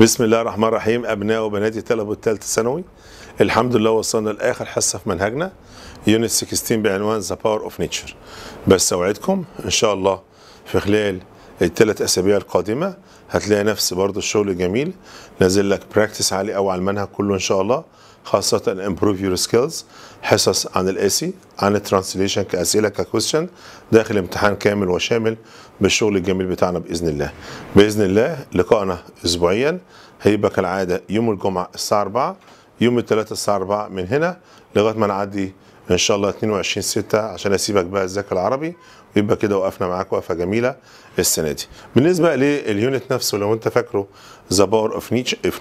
بسم الله الرحمن الرحيم أبناء وبناتي طلب الثالثة ثانوي الحمد لله وصلنا لآخر حصة في منهجنا يونت 16 بعنوان ذا باور اوف نيتشر أوعدكم إن شاء الله في خلال الثلاث أسابيع القادمة هتلاقي نفس برضو الشغل جميل نازل لك براكتس عالي أو على المنهج كله إن شاء الله خاصة improve your skills حصص عن الاسي عن الترانسليشن كأسئلة ككويستشن داخل امتحان كامل وشامل بالشغل الجميل بتاعنا بإذن الله بإذن الله لقائنا أسبوعيا هيبقى كالعادة يوم الجمعة الساعة 4 يوم الثلاثة الساعة 4 من هنا لغاية ما نعدي ان شاء الله 22 6 عشان اسيبك بقى تذاكر العربي ويبقى كده وقفنا معاك وقفه جميله السنه دي. بالنسبه لليونت نفسه لو انت فاكره ذا باور اوف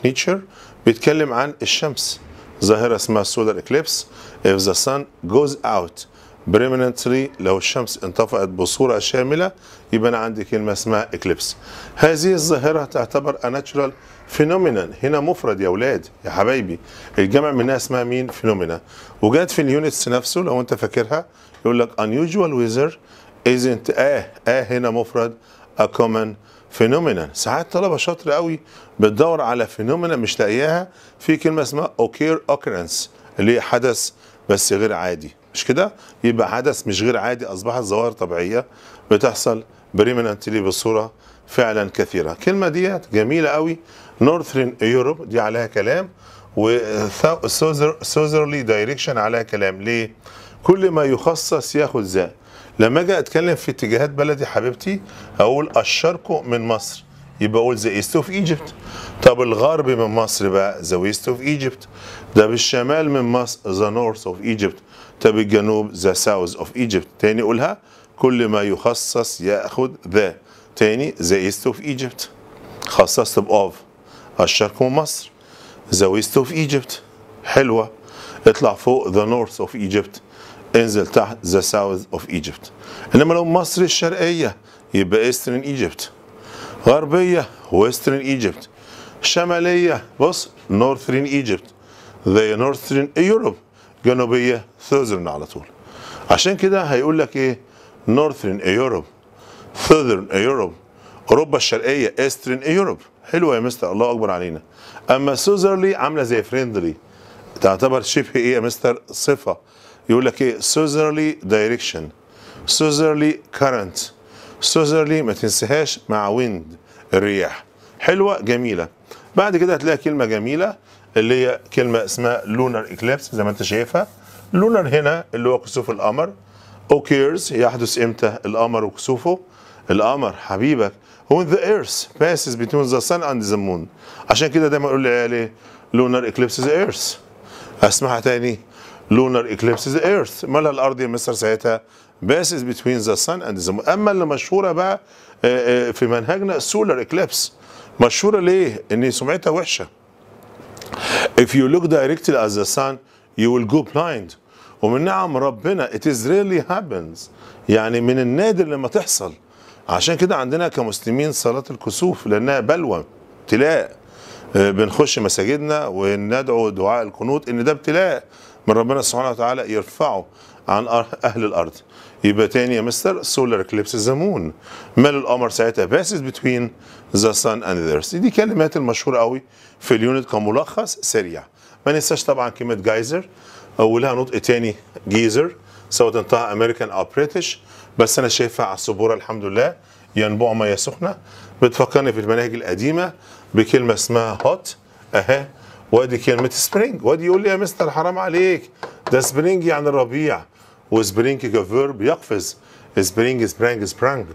نيتشر بيتكلم عن الشمس ظاهرة اسمها solar eclipse if the sun goes out permanently لو الشمس انطفأت بصورة شاملة يبقى أنا عندي كلمة اسمها eclipse هذه الظاهرة تعتبر a natural phenomenon هنا مفرد يا أولاد يا حبايبي الجمع منها اسمها مين phenomena وجات في اليونتس نفسه لو أنت فاكرها يقول لك unusual weather isn't آه آه هنا مفرد a common فينومينا ساعات طلبه شاطره قوي بتدور على فينومينا مش لاقياها في كلمه اسمها اوكير اوكرنس اللي هي حدث بس غير عادي مش كده يبقى حدث مش غير عادي اصبحت ظواهر طبيعيه بتحصل بريمننتلي بصوره فعلا كثيره الكلمه ديت جميله قوي نورثرن يوروب دي عليها كلام وسوزرلي دايركشن عليها كلام ليه كل ما يخصص ياخد زاد لما اجي اتكلم في اتجاهات بلدي حبيبتي اقول الشرق من مصر يبقى اقول ذا ايست اوف ايجيبت طب الغرب من مصر بقى ذا ويست اوف ايجيبت ده بالشمال من مصر ذا نورث اوف ايجيبت طب الجنوب ذا ساوث اوف ايجيبت تاني قولها كل ما يخصص ياخد ذا تاني ذا ايست اوف ايجيبت خصصت باوف الشرق من مصر ذا ويست اوف ايجيبت حلوه اطلع فوق ذا نورث اوف ايجيبت انزل تحت ذا ساوث اوف ايجيبت انما لو مصر الشرقيه يبقى ايسترن ايجيبت غربيه ويسترن ايجيبت شماليه بص نورثرن ايجيبت ذا نورثرن يوروب جنوبيه سوذرن على طول عشان كده هيقول لك ايه نورثرن يوروب سوذرن يوروب اوروبا الشرقيه ايسترن يوروب حلوه يا مستر الله اكبر علينا اما سوزرلي عامله زي فريندلي تعتبر شبه ايه يا مستر صفه يقول لك ايه سوزرلي دايركشن سوزرلي كارنت سوزرلي ما تنسهاش مع ويند الرياح حلوه جميله بعد كده هتلاقي كلمه جميله اللي هي كلمه اسمها لونر اكليبس زي ما انت شايفها لونر هنا اللي هو كسوف القمر اوكيرز يحدث امتى القمر وكسوفه القمر حبيبك when the earth passes between the sun and the moon عشان كده دايما اقول لعيالي لونر اكليبس ذا ايرث اسمعها تاني lunar eclipses earth مالها الارض مستر ساعتها باسس بتوين ذا سان اند ذا اما اللي مشهوره بقى آه، آه، في منهجنا السولار اكليبس مشهوره ليه ان سمعتها وحشه if you look directly at the sun you will go blind ومن نعم ربنا it is really happens يعني من النادر لما تحصل عشان كده عندنا كمسلمين صلاة الكسوف لأنها بلوى ابتلاء آه، بنخش مساجدنا وندعو دعاء القنوت إن ده ابتلاء من ربنا سبحانه وتعالى يرفعه عن اهل الارض يبقى تاني يا مستر سولار اكليبس ذا مون مال القمر ساعتها باسس بتوين ذا سان اند ذا دي كلمات المشهورة قوي في اليونت كملخص سريع ما ننساش طبعا كلمة جايزر اولها نطق تاني جيزر سواء تنطقها امريكان او بريتش بس انا شايفها على السبوره الحمد لله ينبوع ميه سخنه بتفكرني في المناهج القديمه بكلمه اسمها هوت اهي وادي كلمه سبرينج وادي يقول لي يا مستر حرام عليك ده سبرينج يعني الربيع وسبرينج كفيرب يقفز سبرينج سبرانج سبرانج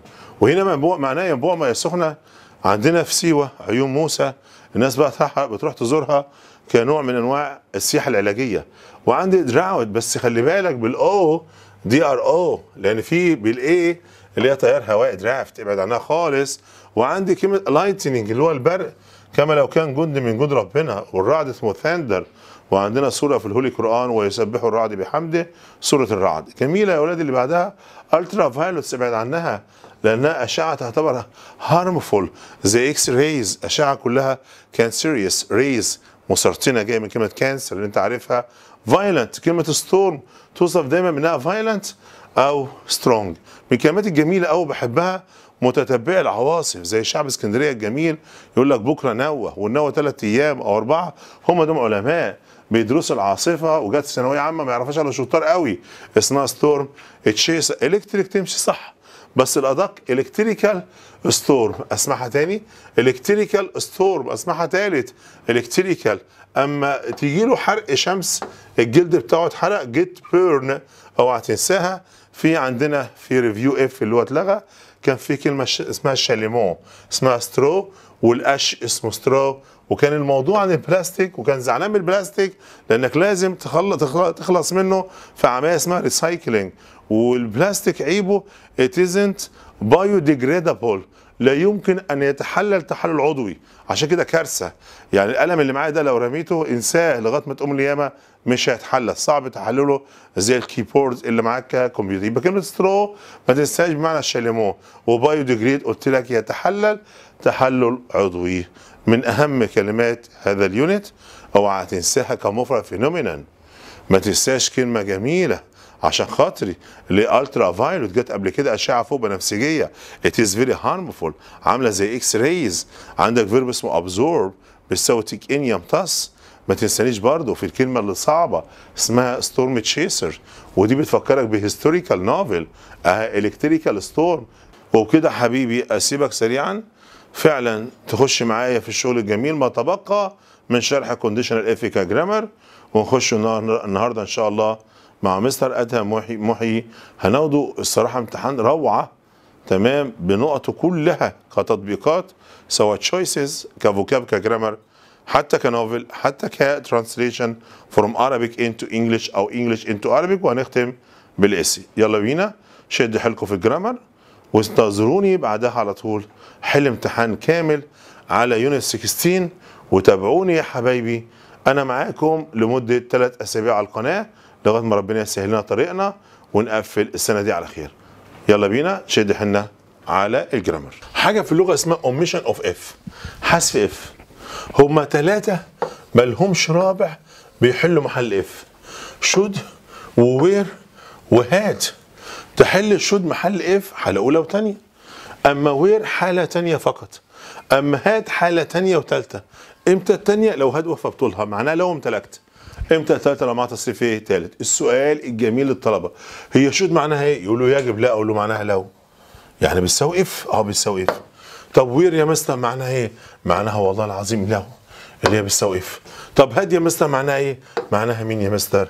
وهنا منبوع معناه ينبوع ميه سخنه عندنا في سيوه عيون موسى الناس بقى بتروح تزورها كنوع من انواع السياحه العلاجيه وعندي دراوت بس خلي بالك بالاو دي ار او لان في بالاي اللي هي تيار هوائي درافت ابعد عنها خالص وعندي كلمه لايتنج اللي هو البرق كما لو كان جند من جند ربنا والرعد اسمه ثاندر وعندنا سوره في الهولي قران ويسبح الرعد بحمده سوره الرعد جميله يا اولاد اللي بعدها الترا فايلوس ابعد عنها لانها اشعه تعتبر هارمفول زي اكس ريز اشعه كلها كانسيريس ريز مسرطنه جايه من كلمه كانسر اللي انت عارفها فايلنت كلمه ستورم توصف دايما منها فايلنت او سترونج من الكلمات الجميله قوي بحبها متتبعي العواصف زي شعب اسكندريه الجميل يقول لك بكره نوه والنوه ثلاث ايام او اربعه هم دول علماء بيدرسوا العاصفه وجت ثانويه عامه ما يعرفهاش الا شطار قوي اسمها ستورم تشيس الكتريك تمشي صح بس الادق الكتريكال ستورم اسمعها تاني الكتريكال ستورم اسمعها تالت الكتريكال اما تيجي له حرق شمس الجلد بتاعه اتحرق جيت بيرن اوعى تنساها في عندنا في ريفيو اف اللي هو اتلغى كان في كلمه ش... اسمها شاليمون اسمها سترو والاش اسمه سترو وكان الموضوع عن البلاستيك وكان زعلان من البلاستيك لانك لازم تخلص منه في عمليه اسمها ريسايكلينج والبلاستيك عيبه it isn't biodegradable لا يمكن ان يتحلل تحلل عضوي عشان كده كارثه يعني القلم اللي معايا ده لو رميته انساه لغايه ما تقوم القيامه مش هيتحلل صعب تحلله زي الكيبورد اللي معاك كمبيوتر يبقى كلمه سترو ما تنساش بمعنى الشاليمو وبايو ديجريد قلت لك يتحلل تحلل عضوي من اهم كلمات هذا اليونت اوعى تنساها كمفرد فينومينان ما تنساش كلمه جميله عشان خاطري ليه الترا فايلوت جت قبل كده اشعه فوق بنفسجيه ات از فيري هارمفول عامله زي اكس ريز عندك فيرب اسمه ابزورب بتساوي تيك ان يمتص ما تنسانيش برضو في الكلمة اللي صعبة اسمها ستورم تشيسر ودي بتفكرك بهيستوريكال نوفل اه الكتريكال ستورم وبكده حبيبي اسيبك سريعا فعلا تخش معايا في الشغل الجميل ما تبقى من شرح كونديشنال افيكا جرامر ونخش النهارده ان شاء الله مع مستر ادهم محي محيي هناخده الصراحه امتحان روعه تمام بنقطه كلها كتطبيقات سواء تشويسز كفوكاب كجرامر حتى كنوفل حتى كترانسليشن فروم عربيك انتو انجلش او انجلش انتو عربيك وهنختم بالاسي يلا بينا شد حيلكم في الجرامر وانتظروني بعدها على طول حل امتحان كامل على يونت 16 وتابعوني يا حبايبي انا معاكم لمده 3 اسابيع على القناه لغايه ما ربنا يسهل لنا طريقنا ونقفل السنه دي على خير يلا بينا شد حنا على الجرامر حاجه في اللغه اسمها اوميشن اوف اف حذف اف هما ثلاثه مالهمش رابع بيحلوا محل اف شود ووير وهات تحل شود محل اف حاله اولى وثانيه اما وير حاله ثانيه فقط اما هات حاله ثانيه وثالثه امتى الثانيه لو هات وفى بطولها معناها لو امتلكت امتى ثلاثة لو معاه ايه؟ ثالث السؤال الجميل للطلبه هي شوت معناها ايه يقول له يجب لا اقول له معناها لو يعني بتساوي اف اه بتساوي اف طب وير يا مستر معناها ايه معناها والله العظيم له اللي هي بتساوي اف طب هاد يا مستر معناها ايه معناها مين يا مستر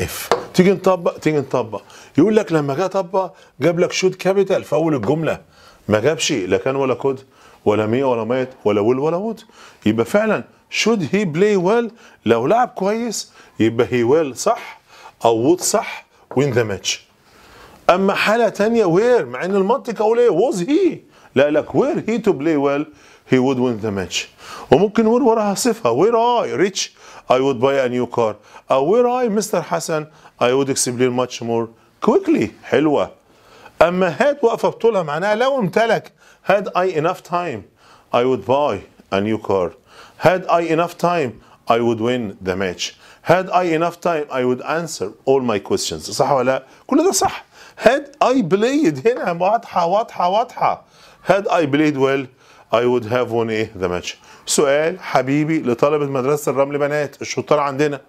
اف تيجي نطبق تيجي نطبق يقول لك لما جه طبق جاب لك شوت كابيتال في اول الجمله ما جابش لا كان ولا كود ولا مية ولا ميت ولا ويل ولا وود يبقى فعلا should he play well لو لعب كويس يبقى he will صح او would صح win the match اما حالة تانية where مع ان المنطقة اقول ايه was he لا لك where he to play well he would win the match وممكن where وراها صفة where I rich I would buy a new car او where I Mr. حسن I would explain much more quickly حلوة اما had وقفة بطولها معناها لو امتلك had I enough time I would buy a new car Had I enough time, I would win the match. Had I enough time, I would answer all my questions. صح ولا لا؟ كل ده صح. Had I played هنا واضحة واضحة واضحة. Had I played well, I would have won ايه the match. سؤال حبيبي لطلبة مدرسة الرمل بنات الشطار عندنا.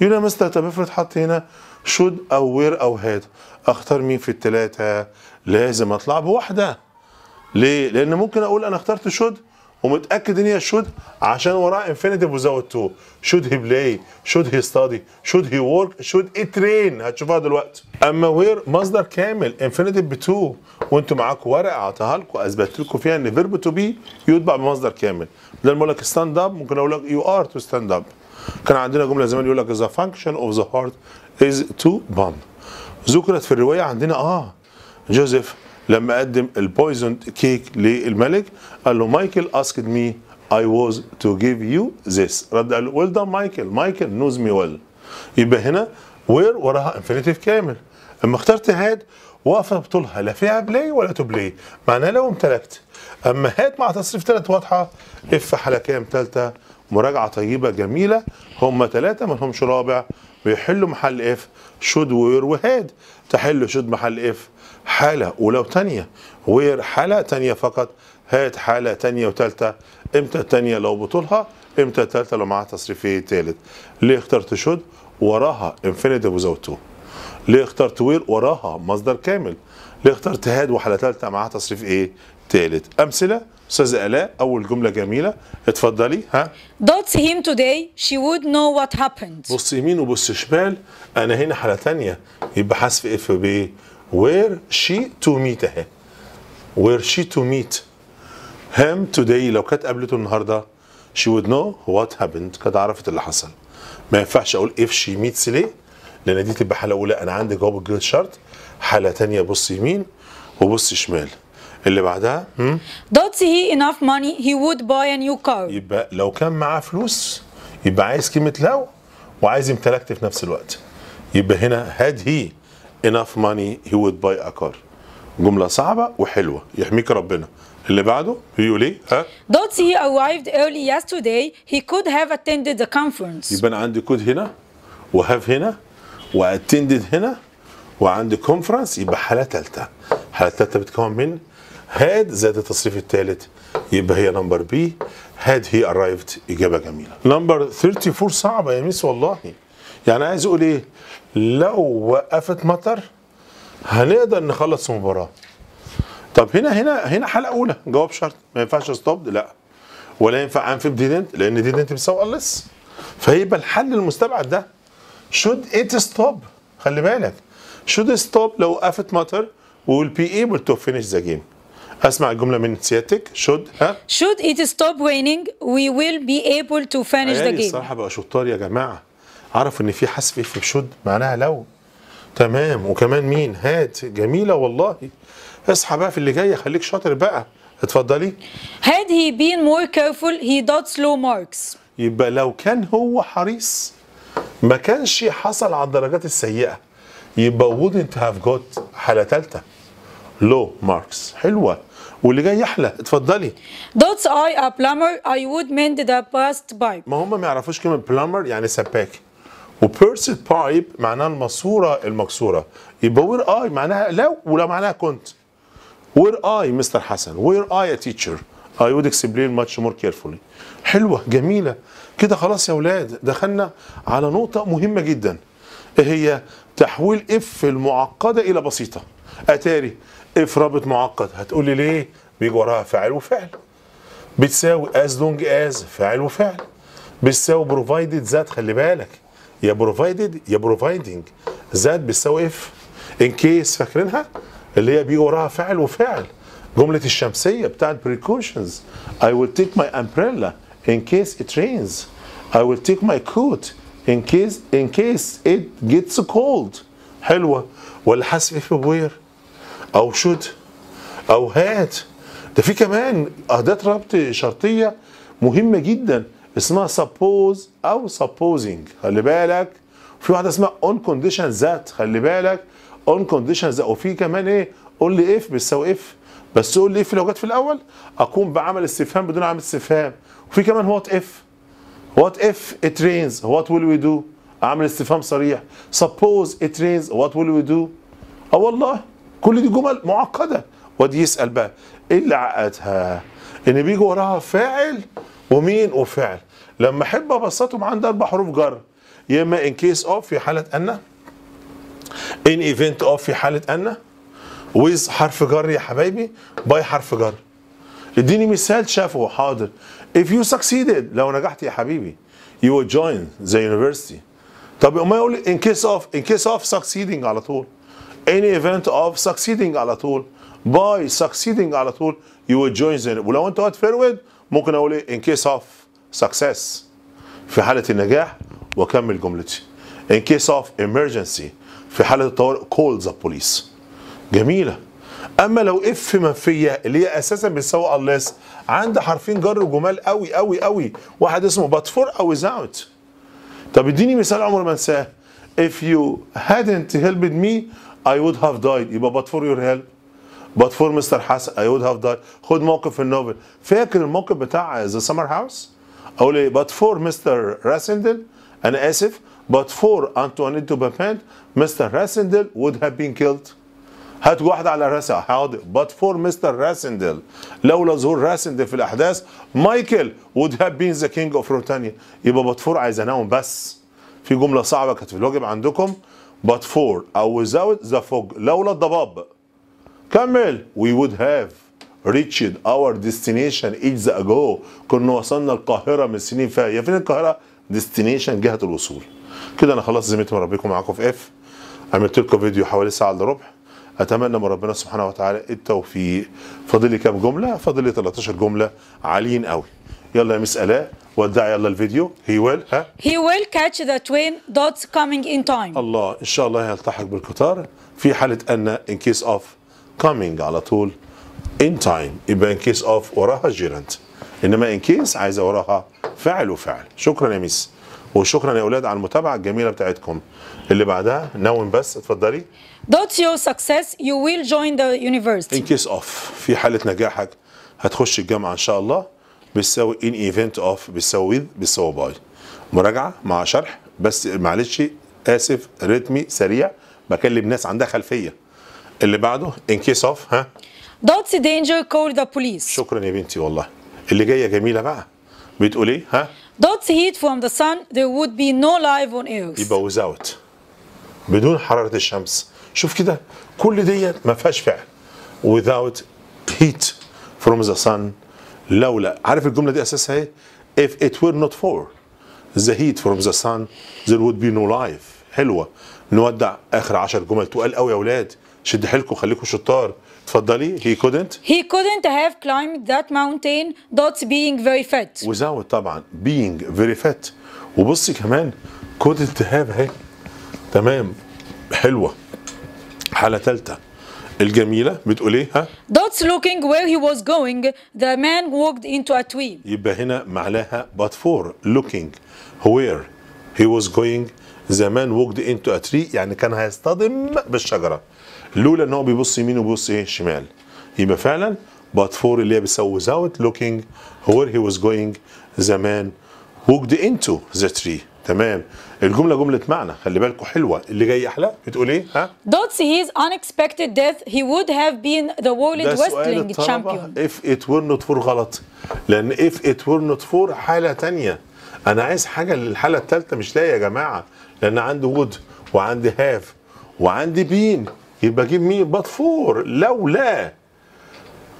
يقول know مستر طب افرض حط هنا should او where او هاد اختار مين في التلاتة؟ لازم اطلع بواحدة. ليه؟ لان ممكن اقول انا اخترت should ومتاكد ان هي شود عشان وراها انفينيتيف وزود تو شود هي بلاي شود هي ستادي شود هي ورك شود اي ترين هتشوفها دلوقتي اما وير مصدر كامل انفينيتيف ب 2 وانتم معاكم ورقه اعطاها لكم اثبت لكم فيها ان فيرب تو بي يتبع بمصدر كامل بدل ما اقول لك ستاند اب ممكن اقول لك يو ار تو ستاند اب كان عندنا جمله زمان يقول لك ذا فانكشن اوف ذا هارت از تو بامب ذكرت في الروايه عندنا اه جوزيف لما قدم البويزن كيك للملك قال له مايكل اسكد مي اي واز تو جيف يو ذس رد قال له ويل done مايكل مايكل نوز مي ويل يبقى هنا وير وراها انفينيتيف كامل اما اخترت هاد واقفه بطولها لا فيها بلاي ولا تو بلاي معناها لو امتلكت اما هات مع تصريف ثالث واضحه اف حاله كام ثالثه مراجعه طيبه جميله هم ثلاثه ما لهمش رابع بيحلوا محل اف شود وير وهاد تحل شود محل اف حالة أولى وثانية غير حالة ثانية فقط هات حالة ثانية وثالثة امتى الثانية لو بطولها امتى الثالثة لو معاها تصريفيه ثالث ليه اخترت شد وراها انفينيتيف وزوتو ليه اخترت وير وراها مصدر كامل ليه اخترت هاد وحالة ثالثة معاها تصريف ايه ثالث امثله استاذ الاء اول جمله جميله اتفضلي ها دوت هيم توداي شي وود نو وات هابند بص يمين وبص شمال انا هنا حاله ثانيه يبقى حذف اف ب where she to meet اهي where she to meet him today لو كانت قابلته النهارده she would know what happened كانت عرفت اللي حصل ما ينفعش اقول if she meets ليه لان دي تبقى حاله اولى انا عندي جواب الجريد شارت حاله ثانيه بص يمين وبص شمال اللي بعدها دوت سي هي enough money he would buy a new car يبقى لو كان معاه فلوس يبقى عايز كلمه لو وعايز امتلكت في نفس الوقت يبقى هنا had he enough money he would buy a car جملة صعبة وحلوة يحميك ربنا اللي بعده بيقول ايه ها دوت he arrived early yesterday he could have attended the conference يبقى انا عندي كود هنا وهاف هنا واتندد هنا وعندي كونفرنس يبقى حالة ثالثة حالة ثالثة بتكون من هاد زائد التصريف الثالث يبقى هي نمبر بي هاد هي ارايفد اجابه جميله نمبر 34 صعبه يا ميس والله يعني عايز اقول ايه لو وقفت مطر هنقدر نخلص المباراه طب هنا هنا هنا حلقه اولى جواب شرط ما ينفعش ستوب لا ولا ينفع في ديدنت لان ديدنت بيساوي انلس فيبقى الحل المستبعد ده شود ات ستوب خلي بالك شود ستوب لو وقفت مطر ويل بي ايبل تو فينيش ذا جيم اسمع الجمله من سيادتك شود ها شود ات ستوب ويننج وي ويل بي ايبل تو فينيش ذا جيم الصراحه بقى شطار يا جماعه عرف ان في حذف إيه؟ في بشد معناها لو تمام وكمان مين هات جميله والله اصحى بقى في اللي جاي خليك شاطر بقى اتفضلي هاد هي بين مور كيرفول هي دوت سلو ماركس يبقى لو كان هو حريص ما كانش حصل على الدرجات السيئه يبقى wouldn't have got حاله ثالثه لو ماركس حلوه واللي جاي احلى اتفضلي دوتس اي ا بلامر اي وود مند ذا باست بايب ما هم ما يعرفوش كلمه بلامر يعني سباك وبيرسد بايب معناها الماسوره المكسوره يبقى وير اي معناها لو ولا معناها كنت وير اي مستر حسن وير اي تيتشر اي وود اكسبلين ماتش مور كيرفولي حلوه جميله كده خلاص يا اولاد دخلنا على نقطه مهمه جدا إيه هي تحويل اف المعقده الى بسيطه اتاري اف رابط معقد هتقول لي ليه بيجي وراها فاعل وفعل بتساوي از لونج از فاعل وفعل بتساوي بروفايدد ذات خلي بالك يا بروفايدد يا بروفايدنج ذات بتساوي اف ان كيس فاكرينها اللي هي بيجي وراها فعل وفعل جمله الشمسيه بتاعت precautions I will take my umbrella in case it rains I will take my coat in case in case it gets cold حلوه ولا حاسس اف وير او should او هات ده في كمان أهداف ربط شرطيه مهمه جدا اسمها سبوز او سبوزنج خلي بالك وفي واحده اسمها اون كونديشن ذات خلي بالك اون كونديشن ذات وفي كمان ايه قول لي اف بتساوي اف بس قول لي اف لو جت في الاول اقوم بعمل استفهام بدون عمل استفهام وفي كمان وات اف وات اف ات رينز وات ويل وي دو اعمل استفهام صريح سبوز ات رينز وات ويل وي دو اه والله كل دي جمل معقده ودي يسال بقى ايه اللي عقدها ان بيجي وراها فاعل ومين وفعل لما احب ابسطهم عندي اربع حروف جر يا اما ان كيس اوف في حاله ان ان ايفنت اوف في حاله ان ويز حرف جر يا حبايبي باي حرف جر اديني مثال شافه حاضر if you succeeded لو نجحت يا حبيبي you will join the university طب ما يقول لي in case of in case of succeeding على طول any event of succeeding على طول by succeeding على طول you will join the ولو انت واد فيرويد ممكن اقول ايه ان كيس اوف سكسس في حاله النجاح واكمل جملتي ان كيس اوف emergency في حاله الطوارئ كول ذا بوليس جميله اما لو اف منفيه اللي هي اساسا بتساوي الليس عند حرفين جر وجمال قوي قوي قوي واحد اسمه but for او without طب اديني مثال عمر ما انساه if you hadn't helped me I would have died يبقى but for your help بات فور مستر حسن اي وود هاف died. خد موقف في النوفل فاكر الموقف بتاع ذا سمر هاوس اقول ايه بات فور مستر راسندل انا اسف بات فور انطوانيتو بابانت مستر راسندل وود هاف بين كيلد هات واحدة على راسي حاضر بات فور مستر راسندل لولا ظهور راسندل في الأحداث مايكل وود هاف بين ذا كينج أوف روتانيا يبقى بات فور عايز أنام بس في جملة صعبة كانت في الواجب عندكم بات فور أو without ذا فوج لولا الضباب كمل we would have reached our destination ages ago كنا وصلنا القاهرة من سنين فيها فين القاهرة؟ destination جهة الوصول كده انا خلاص زميت مربيكم معاكم في اف عملت لكم فيديو حوالي ساعة الا ربع اتمنى من ربنا سبحانه وتعالى التوفيق فاضل لي كام جملة فاضل لي 13 جملة عاليين قوي يلا يا مس الاء ودعي يلا الفيديو هي ويل ها هي ويل كاتش ذا توين دوتس كامينج ان تايم الله ان شاء الله هيلتحق بالقطار في حاله ان ان كيس اوف coming على طول in time يبقى in case of وراها gerund انما in case عايزه وراها فعل وفعل شكرا يا ميس وشكرا يا اولاد على المتابعه الجميله بتاعتكم اللي بعدها نون بس اتفضلي دوت يور سكسس يو ويل جوين ذا university ان كيس اوف في حاله نجاحك هتخش الجامعه ان شاء الله بتساوي ان ايفنت اوف بتساوي with بتساوي باي مراجعه مع شرح بس معلش اسف رتمي سريع بكلم ناس عندها خلفيه اللي بعده ان كيس اوف ها دوتس دينجر كول ذا بوليس شكرا يا بنتي والله اللي جايه جميله بقى بتقول ايه ها دوتس هيت فروم ذا سان there would be no life on earth يبقى وزاوت بدون حراره الشمس شوف كده كل ديت ما فيهاش فعل without heat from the sun لولا عارف الجمله دي اساسها ايه if it were not for the heat from the sun there would be no life حلوه نودع اخر 10 جمل تقال قوي يا اولاد شد حيلكم خليكم شطار اتفضلي هي كودنت هي كودنت هاف كلايم ذات ماونتين دوت بينج فيري فات وزود طبعا بينج فيري فات وبصي كمان كودنت هاف اهي تمام حلوه حاله ثالثه الجميلة بتقول ايه ها؟ Dots لوكينج وير هي واز جوينج ذا مان ووكد انتو ا تري يبقى هنا معلاها بات فور لوكينج وير هي واز جوينج ذا مان ووكد انتو ا تري يعني كان هيصطدم بالشجرة. لولا ان هو بيبص يمين وبيبص ايه شمال يبقى فعلا but for اللي هي بتسوي without looking where he was going the man walked into the tree تمام الجمله جمله معنى خلي بالكم حلوه اللي جاي احلى بتقول ايه ها dot see his unexpected death he would have been the world wrestling champion if it were not for غلط لان if it were not for حاله ثانيه انا عايز حاجه للحاله الثالثه مش لاقي يا جماعه لان عندي would وعندي have وعندي been يبقى اجيب مين فور لولا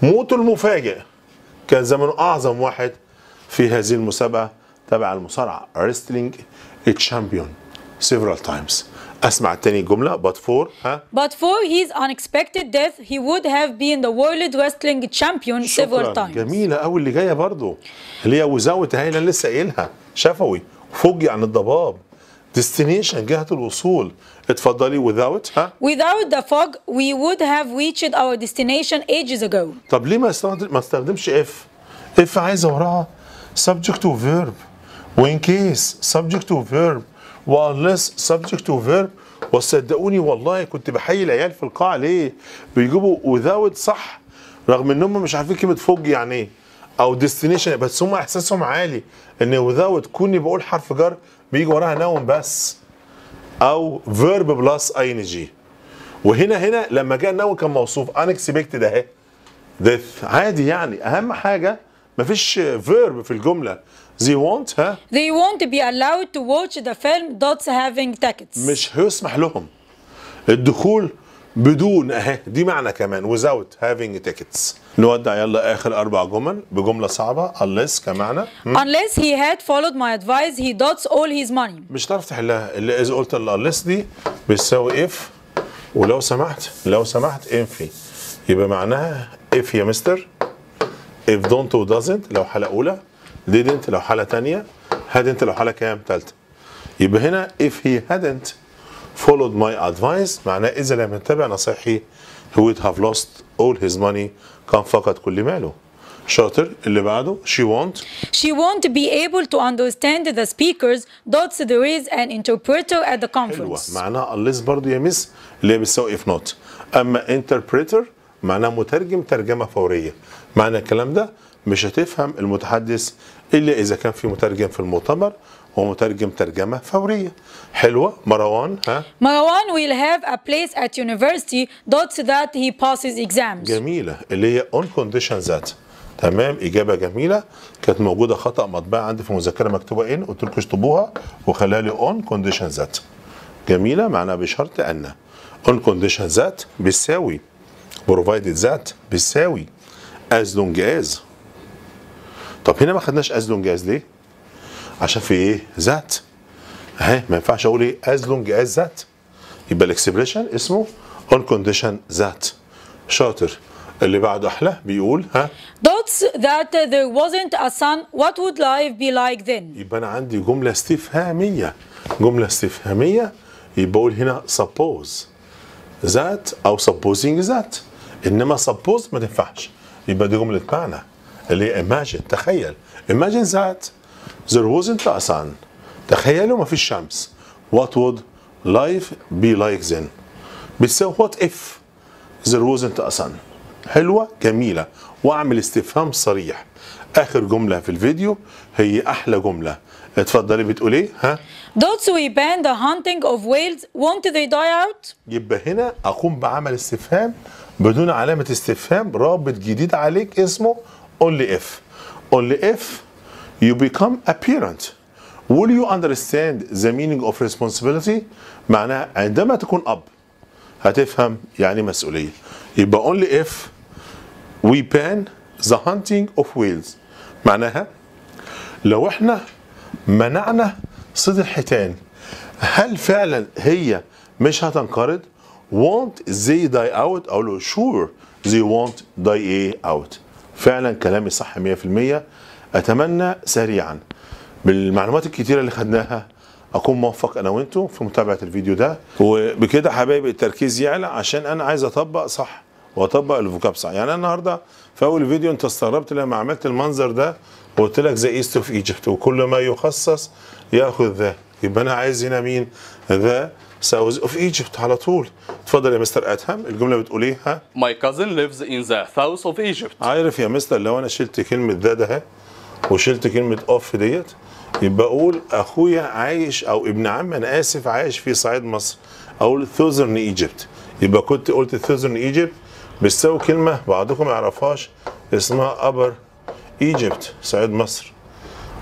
موته المفاجئ كان زمانه اعظم واحد في هذه المسابقه تبع المصارعه ريستلينج تشامبيون سيفرال تايمز اسمع تاني جمله but for ها but for his unexpected death he would have been the world wrestling champion several times جميله قوي اللي جايه برضو اللي هي وزاوت هاي لسه قايلها شفوي فوجي عن الضباب ديستنيشن جهه الوصول اتفضلي without ها without the fog we would have reached our destination ages ago طب ليه ما استخدم ما استخدمش if if عايزه وراها subject to verb وان كيس subject to verb وانلس subject to verb وصدقوني والله كنت بحيي العيال في القاعه ليه بيجيبوا without صح رغم ان هم مش عارفين كلمه فوج يعني ايه او ديستنيشن بس هم احساسهم عالي ان without كوني بقول حرف جر بيجي وراها نون بس او فيرب بلس اي ان جي وهنا هنا لما جاء النون كان موصوف unexpected اهي ديث عادي يعني اهم حاجه مفيش فيرب في الجمله they won't ها they won't be allowed to watch the film dots having tickets مش هيسمح لهم الدخول بدون اهي دي معنى كمان without having tickets نودع يلا اخر اربع جمل بجمله صعبه unless كمعنى unless he had followed my advice he dots all his money مش هتعرف تحلها اللي اذا قلت unless دي بتساوي if ولو سمحت لو سمحت انفي يبقى معناها if يا مستر if don't or doesn't لو حاله اولى didn't لو حاله ثانيه hadn't لو حاله كام ثالثه يبقى هنا if he hadn't followed my advice معناه إذا لم يتبع نصيحي he would have lost all his money كان فقد كل ماله شاطر اللي بعده she won't she won't be able to understand the speakers dots there is an interpreter at the conference حلوة معناها unless برضه يا مس اللي هي if not أما interpreter معناه مترجم ترجمة فورية معنى الكلام ده مش هتفهم المتحدث إلا إذا كان في مترجم في المؤتمر ومترجم ترجمه فوريه حلوه مروان ها مروان will have a place at university dot that he passes exams جميله اللي هي on condition that تمام اجابه جميله كانت موجوده خطا مطبعه عندي في مذكره مكتوبه ان قلت لكم اشطبوها وخليها لي on condition that جميله معناها بشرط ان on condition that بيساوي provided that بيساوي as long as طب هنا ما خدناش as long as ليه؟ عشان في ايه ذات اهي ما ينفعش اقول ايه از لونج از ذات يبقى الاكسبريشن اسمه اون كونديشن ذات شاطر اللي بعده احلى بيقول ها thoughts that there wasn't a sun what would life be like then يبقى انا عندي جمله استفهاميه جمله استفهاميه يبقى اقول هنا suppose that او supposing that انما suppose ما تنفعش يبقى دي جمله معنى اللي هي imagine تخيل imagine that there wasn't a sun تخيلوا ما في شمس what would life be like then بتساوي what if there wasn't a sun حلوة جميلة واعمل استفهام صريح اخر جملة في الفيديو هي احلى جملة اتفضلي بتقول ايه ها Don't we ban the hunting of whales won't they die out يبقى هنا اقوم بعمل استفهام بدون علامة استفهام رابط جديد عليك اسمه only if only if you become a parent will you understand the meaning of responsibility معناها عندما تكون أب هتفهم يعني مسؤولية يبقى only if we ban the hunting of whales معناها لو احنا منعنا صيد الحيتان هل فعلا هي مش هتنقرض won't they die out اقول له sure they won't die out فعلا كلامي صح 100% اتمنى سريعا بالمعلومات الكتيره اللي خدناها اكون موفق انا وانتم في متابعه الفيديو ده وبكده حبايبي التركيز يعلى عشان انا عايز اطبق صح واطبق الفوكاب صح يعني انا النهارده في اول فيديو انت استغربت لما عملت المنظر ده وقلت لك ذا ايست اوف ايجيبت وكل ما يخصص ياخذ ذا يبقى انا عايز هنا مين ذا ساوث اوف ايجيبت على طول اتفضل يا مستر ادهم الجمله بتقول ايه ها ماي كازن ليفز ان ذا ساوث اوف ايجيبت عارف يا مستر لو انا شلت كلمه ذا ده, ده وشلت كلمه اوف ديت يبقى اقول اخويا عايش او ابن عم انا اسف عايش في صعيد مصر اقول ثوزرن ايجيبت يبقى كنت قلت ثوزرن ايجيبت بتساوي كلمه بعضكم ما يعرفهاش اسمها ابر ايجيبت صعيد مصر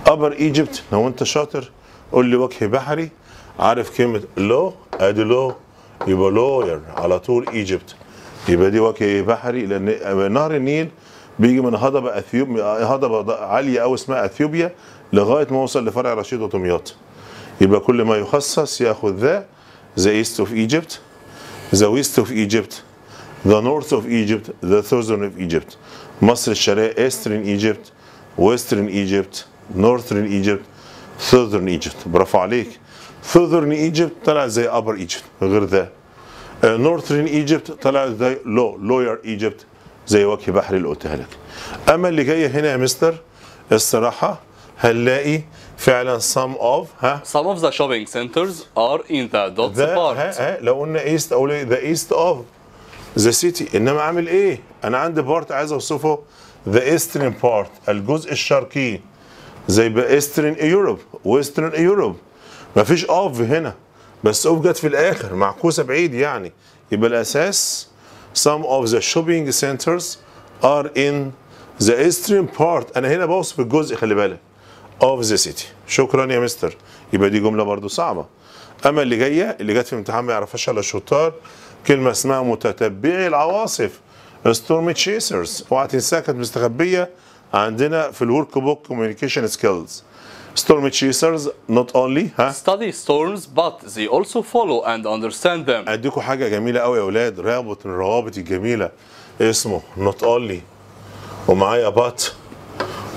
ابر ايجيبت لو انت شاطر قول لي وجه بحري عارف كلمه لو ادي لو يبقى لوير على طول ايجيبت يبقى دي وجه بحري لان نهر النيل بيجي من هضبه اثيوبيا هضبه عاليه قوي اسمها اثيوبيا لغايه ما وصل لفرع رشيد وطمياط يبقى كل ما يخصص ياخذ ذا ذا ايست اوف ايجيبت ذا ويست اوف ايجيبت ذا نورث اوف ايجيبت ذا southern اوف ايجيبت مصر الشرقيه ايسترن ايجيبت ويسترن ايجيبت نورثرن ايجيبت southern ايجيبت برافو عليك southern ايجيبت طلع زي upper ايجيبت غير ذا نورثرن ايجيبت طلع زي لو لوير ايجيبت زي وجه بحر اللي قلتها لك اما اللي جايه هنا يا مستر الصراحه هنلاقي فعلا some اوف ها some اوف ذا شوبينج سنترز ار ان ذا دوتس بارت ها ها لو قلنا ايست او ذا ايست اوف ذا سيتي انما عامل ايه انا عندي بارت عايز اوصفه ذا ايسترن بارت الجزء الشرقي زي بايسترن يوروب ويسترن يوروب مفيش اوف هنا بس اوف جت في الاخر معكوسه بعيد يعني يبقى الاساس some of the shopping centers are in the eastern part انا هنا بوصف الجزء خلي بالك of the city شكرا يا مستر يبقى دي جمله برضو صعبه اما اللي جايه اللي جت في الامتحان ما يعرفهاش الا الشطار كلمه اسمها متتبعي العواصف storm chasers اوعى تنساها كانت مستخبيه عندنا في الورك بوك كوميونيكيشن سكيلز Storm chasers not only ها study storms but they also follow and understand them اديكم حاجه جميله قوي يا اولاد رابط من الروابط الجميله اسمه not only ومعايا but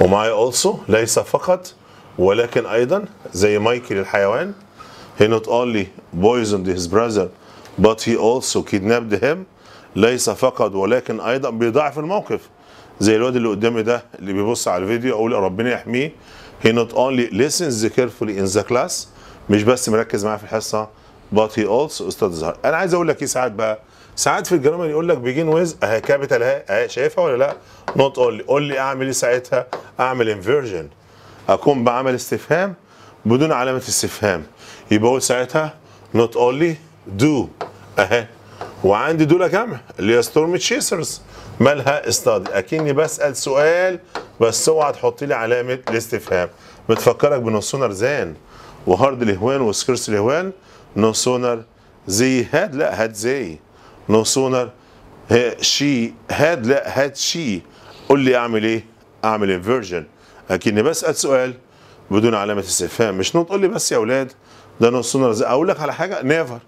ومعايا also ليس فقط ولكن ايضا زي مايكل الحيوان he not only poisoned his brother but he also kidnapped him ليس فقط ولكن ايضا بيضعف الموقف زي الواد اللي قدامي ده اللي بيبص على الفيديو اقول ربنا يحميه He not only listens carefully in the class مش بس مركز معاه في الحصه but he also studies hard انا عايز اقول لك ايه ساعات بقى ساعات في الجرامر يقول لك بيجين ويز اهي كابيتال اهي اهي شايفها ولا لا نوت اونلي قول لي اعمل ايه ساعتها اعمل انفيرجن اكون بعمل استفهام بدون علامه استفهام يبقى اقول ساعتها نوت اونلي دو اهي وعندي دولا كام اللي هي ستورم تشيسرز مالها استادي اكني بسال سؤال بس اوعى تحط لي علامه الاستفهام بتفكرك بنصونر زان وهارد الهوان وسكيرس الهوان نصونر زي هاد لا هاد زي نصونر شي هاد لا هاد شي قول لي اعمل ايه اعمل انفيرجن اكني بسال سؤال بدون علامه استفهام مش نقول لي بس يا اولاد ده نصونر زي اقول لك على حاجه نيفر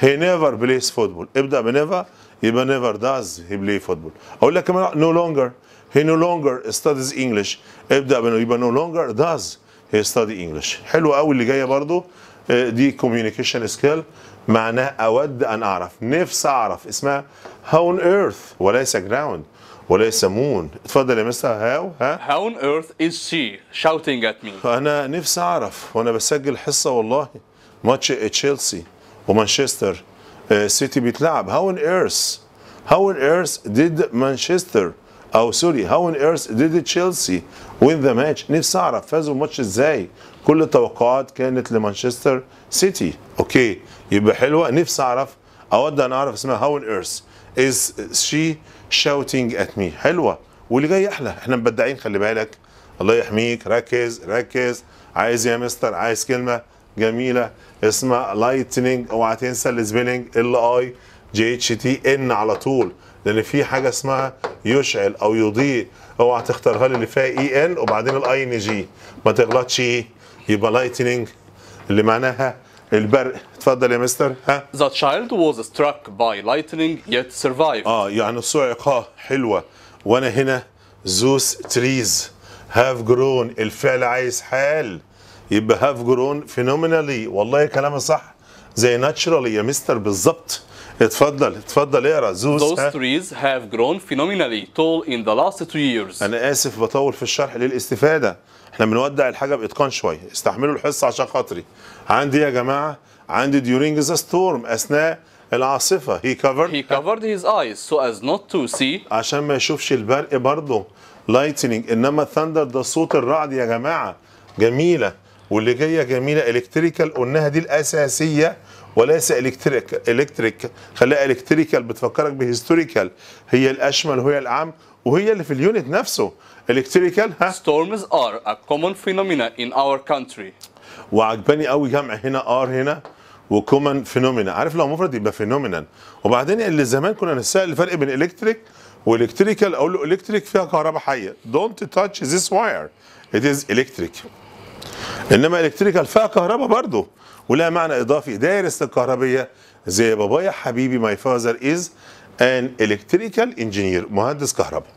هي نيفر بليز فوتبول ابدا بنيفر يبقى نيفر داز هي بلاي فوتبول اقول لك كمان نو لونجر هي نو لونجر ستاديز انجلش ابدا بنو يبقى نو لونجر داز هي ستادي انجلش حلو قوي اللي جايه برضو دي كوميونيكيشن سكيل معناه اود ان اعرف نفسي اعرف اسمها هاون ايرث وليس جراوند وليس مون اتفضل يا مستر هاو ها هاو اون ايرث از سي شاوتينج ات مي انا نفسي اعرف وانا بسجل حصه والله ماتش تشيلسي ومانشستر سيتي بتلعب هاو ان ايرث هاو ان ايرث ديد مانشستر او سوري هاو ان ايرث ديد تشيلسي وين ذا ماتش نفسي اعرف فازوا الماتش ازاي كل التوقعات كانت لمانشستر سيتي اوكي يبقى حلوه نفسي اعرف اود ان اعرف اسمها هاو ان ايرث از شي شاوتينج ات مي حلوه واللي جاي احلى احنا مبدعين خلي بالك الله يحميك ركز ركز عايز يا مستر عايز كلمه جميله اسمها لايتنينج اوعى تنسى السبيلنج ال اي جي اتش تي ان على طول لان في حاجه اسمها يشعل او يضيء اوعى تختارها لي اللي فيها اي e ان وبعدين الاي ان جي ما تغلطش ايه يبقى لايتنينج اللي معناها البرق اتفضل يا مستر ها ذا تشايلد واز ستراك باي لايتنينج يت سرفايف اه يعني صعق حلوه وانا هنا زوس تريز هاف جرون الفعل عايز حال يبقى هاف جرون فينومينالي والله كلامه صح زي ناتشرالي يا مستر بالظبط اتفضل اتفضل اقرا زوز Those ها. trees have grown phenomenally tall in the last two years. انا اسف بطول في الشرح للاستفاده احنا بنودع الحاجه باتقان شويه استحملوا الحصه عشان خاطري عندي يا جماعه عندي during the storm اثناء العاصفه he covered he covered his eyes so as not to see عشان ما يشوفش البرق برضه lightning انما thunder ده صوت الرعد يا جماعه جميله واللي جايه جميله الكتريكال قلناها دي الاساسيه وليس الكتريك الكتريك خليها الكتريكال بتفكرك بهيستوريكال هي الاشمل وهي العام وهي اللي في اليونت نفسه الكتريكال ها storms are a common phenomena in our country وعجباني قوي جمع هنا ار هنا وكومن فينومينا عارف لو مفرد يبقى فينومينا وبعدين اللي زمان كنا نسال الفرق بين الكتريك والكتريكال اقول له الكتريك فيها كهرباء حيه دونت تاتش ذيس واير ات از الكتريك انما الكتريكال فيها كهرباء برضه ولها معنى اضافي دارس الكهربيه زي بابايا حبيبي ماي فازر از ان الكتريكال انجينير مهندس كهرباء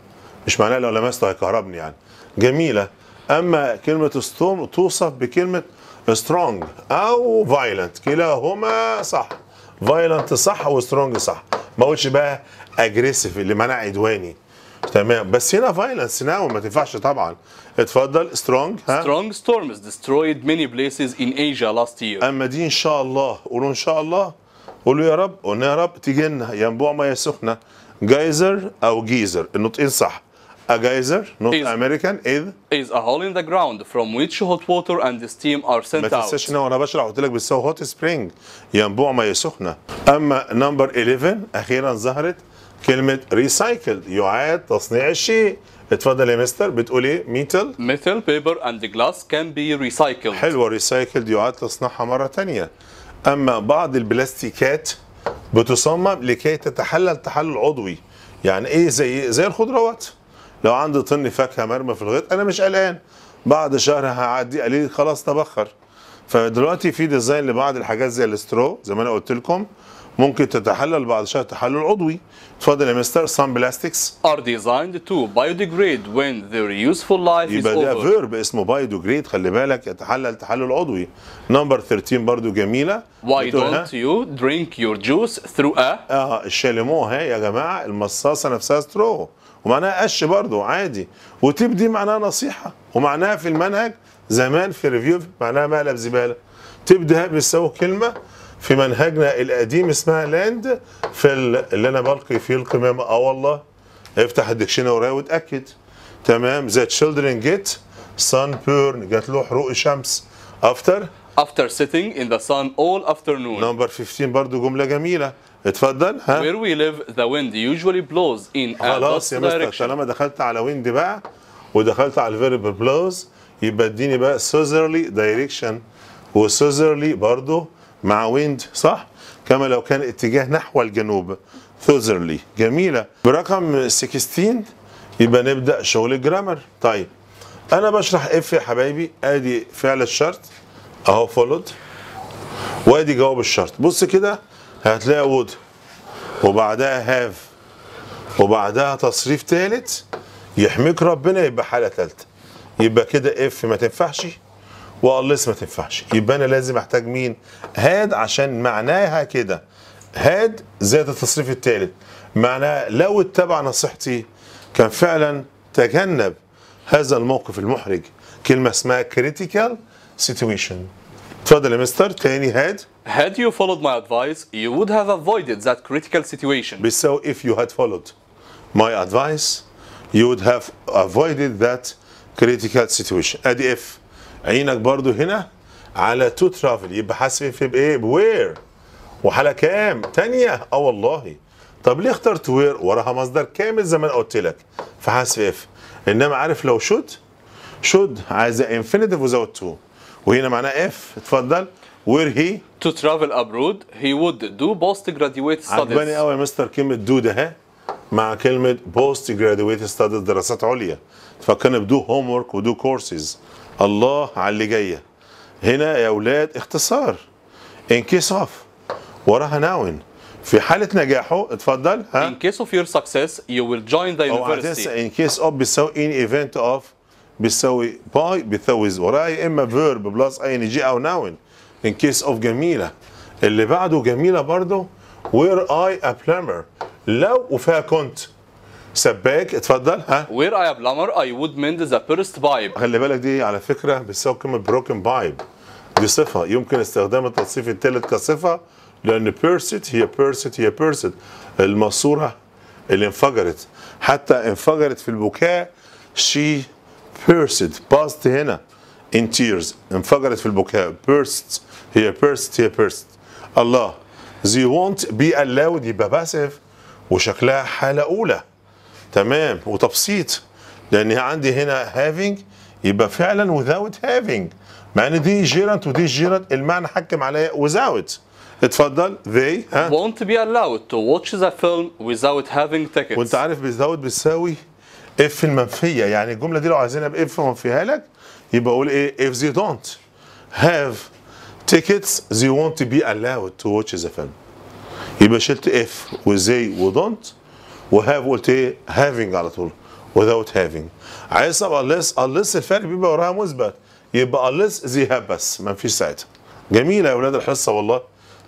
مش معناه لو لمسته هيكهربني يعني جميله اما كلمه ستوم توصف بكلمه سترونج او فايلنت كلاهما صح فايلنت صح وسترونج صح ما اقولش بقى اجريسيف اللي منع عدواني تمام بس هنا فايلنس ناو نعم، ما تنفعش طبعا اتفضل سترونج ها سترونج storms destroyed many places in Asia last year اما دي ان شاء الله قولوا ان شاء الله قولوا يا رب قلنا يا رب تيجي لنا ينبوع ميه سخنه جايزر او جيزر النطقين إيه صح A geyser, not is, American, is is a hole in the ground from which hot water and steam are sent out. ما تنساش ان انا بشرح قلت لك بس هو hot spring ينبوع ميه سخنه. اما نمبر 11 اخيرا ظهرت كلمه recycled يعاد تصنيع الشيء. اتفضل يا مستر بتقول ايه ميتل ميتل بيبر اند جلاس كان بي ريسايكلد حلوه ريسايكلد يعاد تصنيعها مره ثانيه اما بعض البلاستيكات بتصمم لكي تتحلل تحلل عضوي يعني ايه زي إيه؟ زي الخضروات لو عندي طن فاكهه مرمى في الغيط انا مش قلقان بعد شهر هعدي قليل خلاص تبخر فدلوقتي في ديزاين لبعض الحاجات زي الاسترو زي ما انا قلت لكم ممكن تتحلل بعد شهر تحلل عضوي اتفضل يا مستر some plastics are designed to biodegrade when their useful life is over يبقى ده فيرب اسمه ديجريد خلي بالك يتحلل تحلل عضوي نمبر 13 برضو جميله why don't you drink your juice through a اه الشاليمو هي يا جماعه المصاصه نفسها سترو ومعناها قش برضو عادي وتيب دي معناها نصيحه ومعناها في المنهج زمان في ريفيو معناها مقلب زباله تبدا طيب بيساوي كلمه في منهجنا القديم اسمها لاند في اللي انا بلقي فيه القمامه اه والله افتح الدكشنوري وتاكد تمام ذا تشيلدرن جيت سان بيرن جات له حروق الشمس افتر after sitting in the sun all afternoon. نمبر 15 برضو جملة جميلة. اتفضل ها. Where we live the wind usually blows in a خلاص يا مستر طالما دخلت على ويند بقى ودخلت على الفيرب بلوز يبقى اديني بقى southerly direction وسوزرلي برضو مع ويند صح كما لو كان اتجاه نحو الجنوب ثوزرلي جميلة برقم 16 يبقى نبدأ شغل الجرامر طيب أنا بشرح اف يا حبايبي ادي فعل الشرط اهو فولود وادي جواب الشرط بص كده هتلاقي وود وبعدها هاف وبعدها تصريف ثالث يحميك ربنا يبقى حالة ثالثة يبقى كده اف ما تنفعش وقال لسه ما تنفعش يبقى انا لازم احتاج مين هاد عشان معناها كده هاد زائد التصريف الثالث معناها لو اتبع نصيحتي كان فعلا تجنب هذا الموقف المحرج كلمه اسمها critical situation اتفضل يا مستر تاني هاد Had you followed my advice, you would have avoided that critical situation. so if you had followed my advice, you would have avoided that critical situation. ادي اف عينك برضو هنا على تو ترافل يبقى حاسب في بايه بوير وحاله كام تانية اه والله طب ليه اخترت وير وراها مصدر كامل زي ما انا قلت لك فحاسب اف انما عارف لو شود شود عايزه انفينيتيف وزود تو وهنا معناه اف اتفضل وير هي تو ترافل ابرود هي وود دو بوست جراديويت ستاديز عجباني قوي يا مستر كلمه دو ده مع كلمه بوست جراديويت ستاديز دراسات عليا تفكرني بدو هوم ورك ودو كورسز الله على اللي جايه هنا يا اولاد اختصار اوف وراها ناون في حالة نجاحه اتفضل ها In case of your success you will join the university أو in case of بتساوي in event of بتساوي باي بتساوي وراها يا اما verb بلس ان جي او ناون in case of جميلة اللي بعده جميلة برضه وير I a plumber لو وفيها كنت سباك اتفضل ها وير اي بلامر اي وود مند ذا بيرست بايب خلي بالك دي على فكره بتساوي كلمه بروكن بايب دي صفه يمكن استخدام التصنيف الثالث كصفه لان بيرست هي بيرست هي بيرست الماسوره اللي انفجرت حتى انفجرت في البكاء شي بيرست باست هنا ان تيرز انفجرت في البكاء بيرست هي بيرست هي بيرست الله they won't be allowed يبقى باسف وشكلها حاله اولى تمام وتبسيط لان عندي هنا having يبقى فعلا without having مع ان دي جيرنت ودي جيرنت المعنى حكم عليا without اتفضل they ها won't be allowed to watch the film without having tickets وانت عارف without بتساوي اف المنفيه يعني الجمله دي لو عايزينها باف منفيها لك يبقى اقول ايه if they don't have tickets they won't be allowed to watch the film يبقى شلت اف وزي ودونت وهاف قلت ايه هافينج على طول without having عايز ابقى unless unless الفرق بيبقى وراها مثبت يبقى unless ذي هاب بس ما فيش ساعتها جميله يا اولاد الحصه والله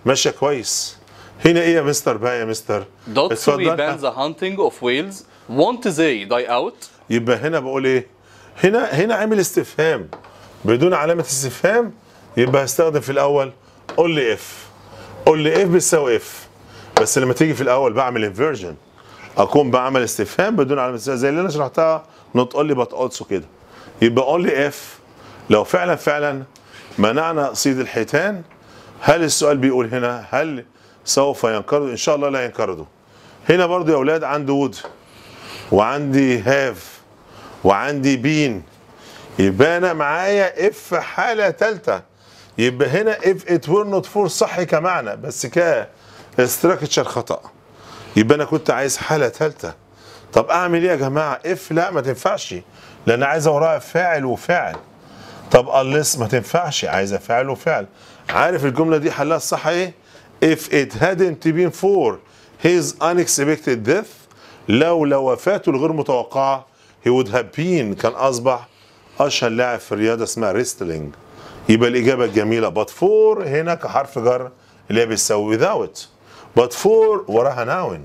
ماشيه كويس هنا ايه يا مستر بقى يا مستر دوت اتفضل بان ذا هانتنج اوف ويلز want زي داي اوت يبقى هنا بقول ايه هنا هنا عامل استفهام بدون علامه استفهام يبقى هستخدم في الاول قول لي اف قول لي اف بتساوي اف بس لما تيجي في الاول بعمل انفيرجن اقوم بعمل استفهام بدون علامه استفهام زي اللي انا شرحتها نوت اونلي بات اولسو كده يبقى اونلي اف لو فعلا فعلا منعنا صيد الحيتان هل السؤال بيقول هنا هل سوف ينقرض ان شاء الله لا ينقرضوا هنا برضو يا اولاد عندي وود وعندي هاف وعندي بين يبقى انا معايا اف حاله ثالثه يبقى هنا اف ات وير نوت فور صح كمعنى بس كاستراكشر استراكشر خطأ يبقى انا كنت عايز حاله ثالثه طب اعمل ايه يا جماعه اف لا ما تنفعش لان عايزه وراها فاعل وفاعل طب الليس ما تنفعش عايزه فعل وفعل عارف الجمله دي حلها الصح ايه if it hadn't been for his unexpected death لولا وفاته الغير متوقعه he would have been كان اصبح اشهر لاعب في الرياضه اسمها ريستلينج يبقى الاجابه الجميله but for هنا كحرف جر اللي هي بتساوي without but for وراها ناون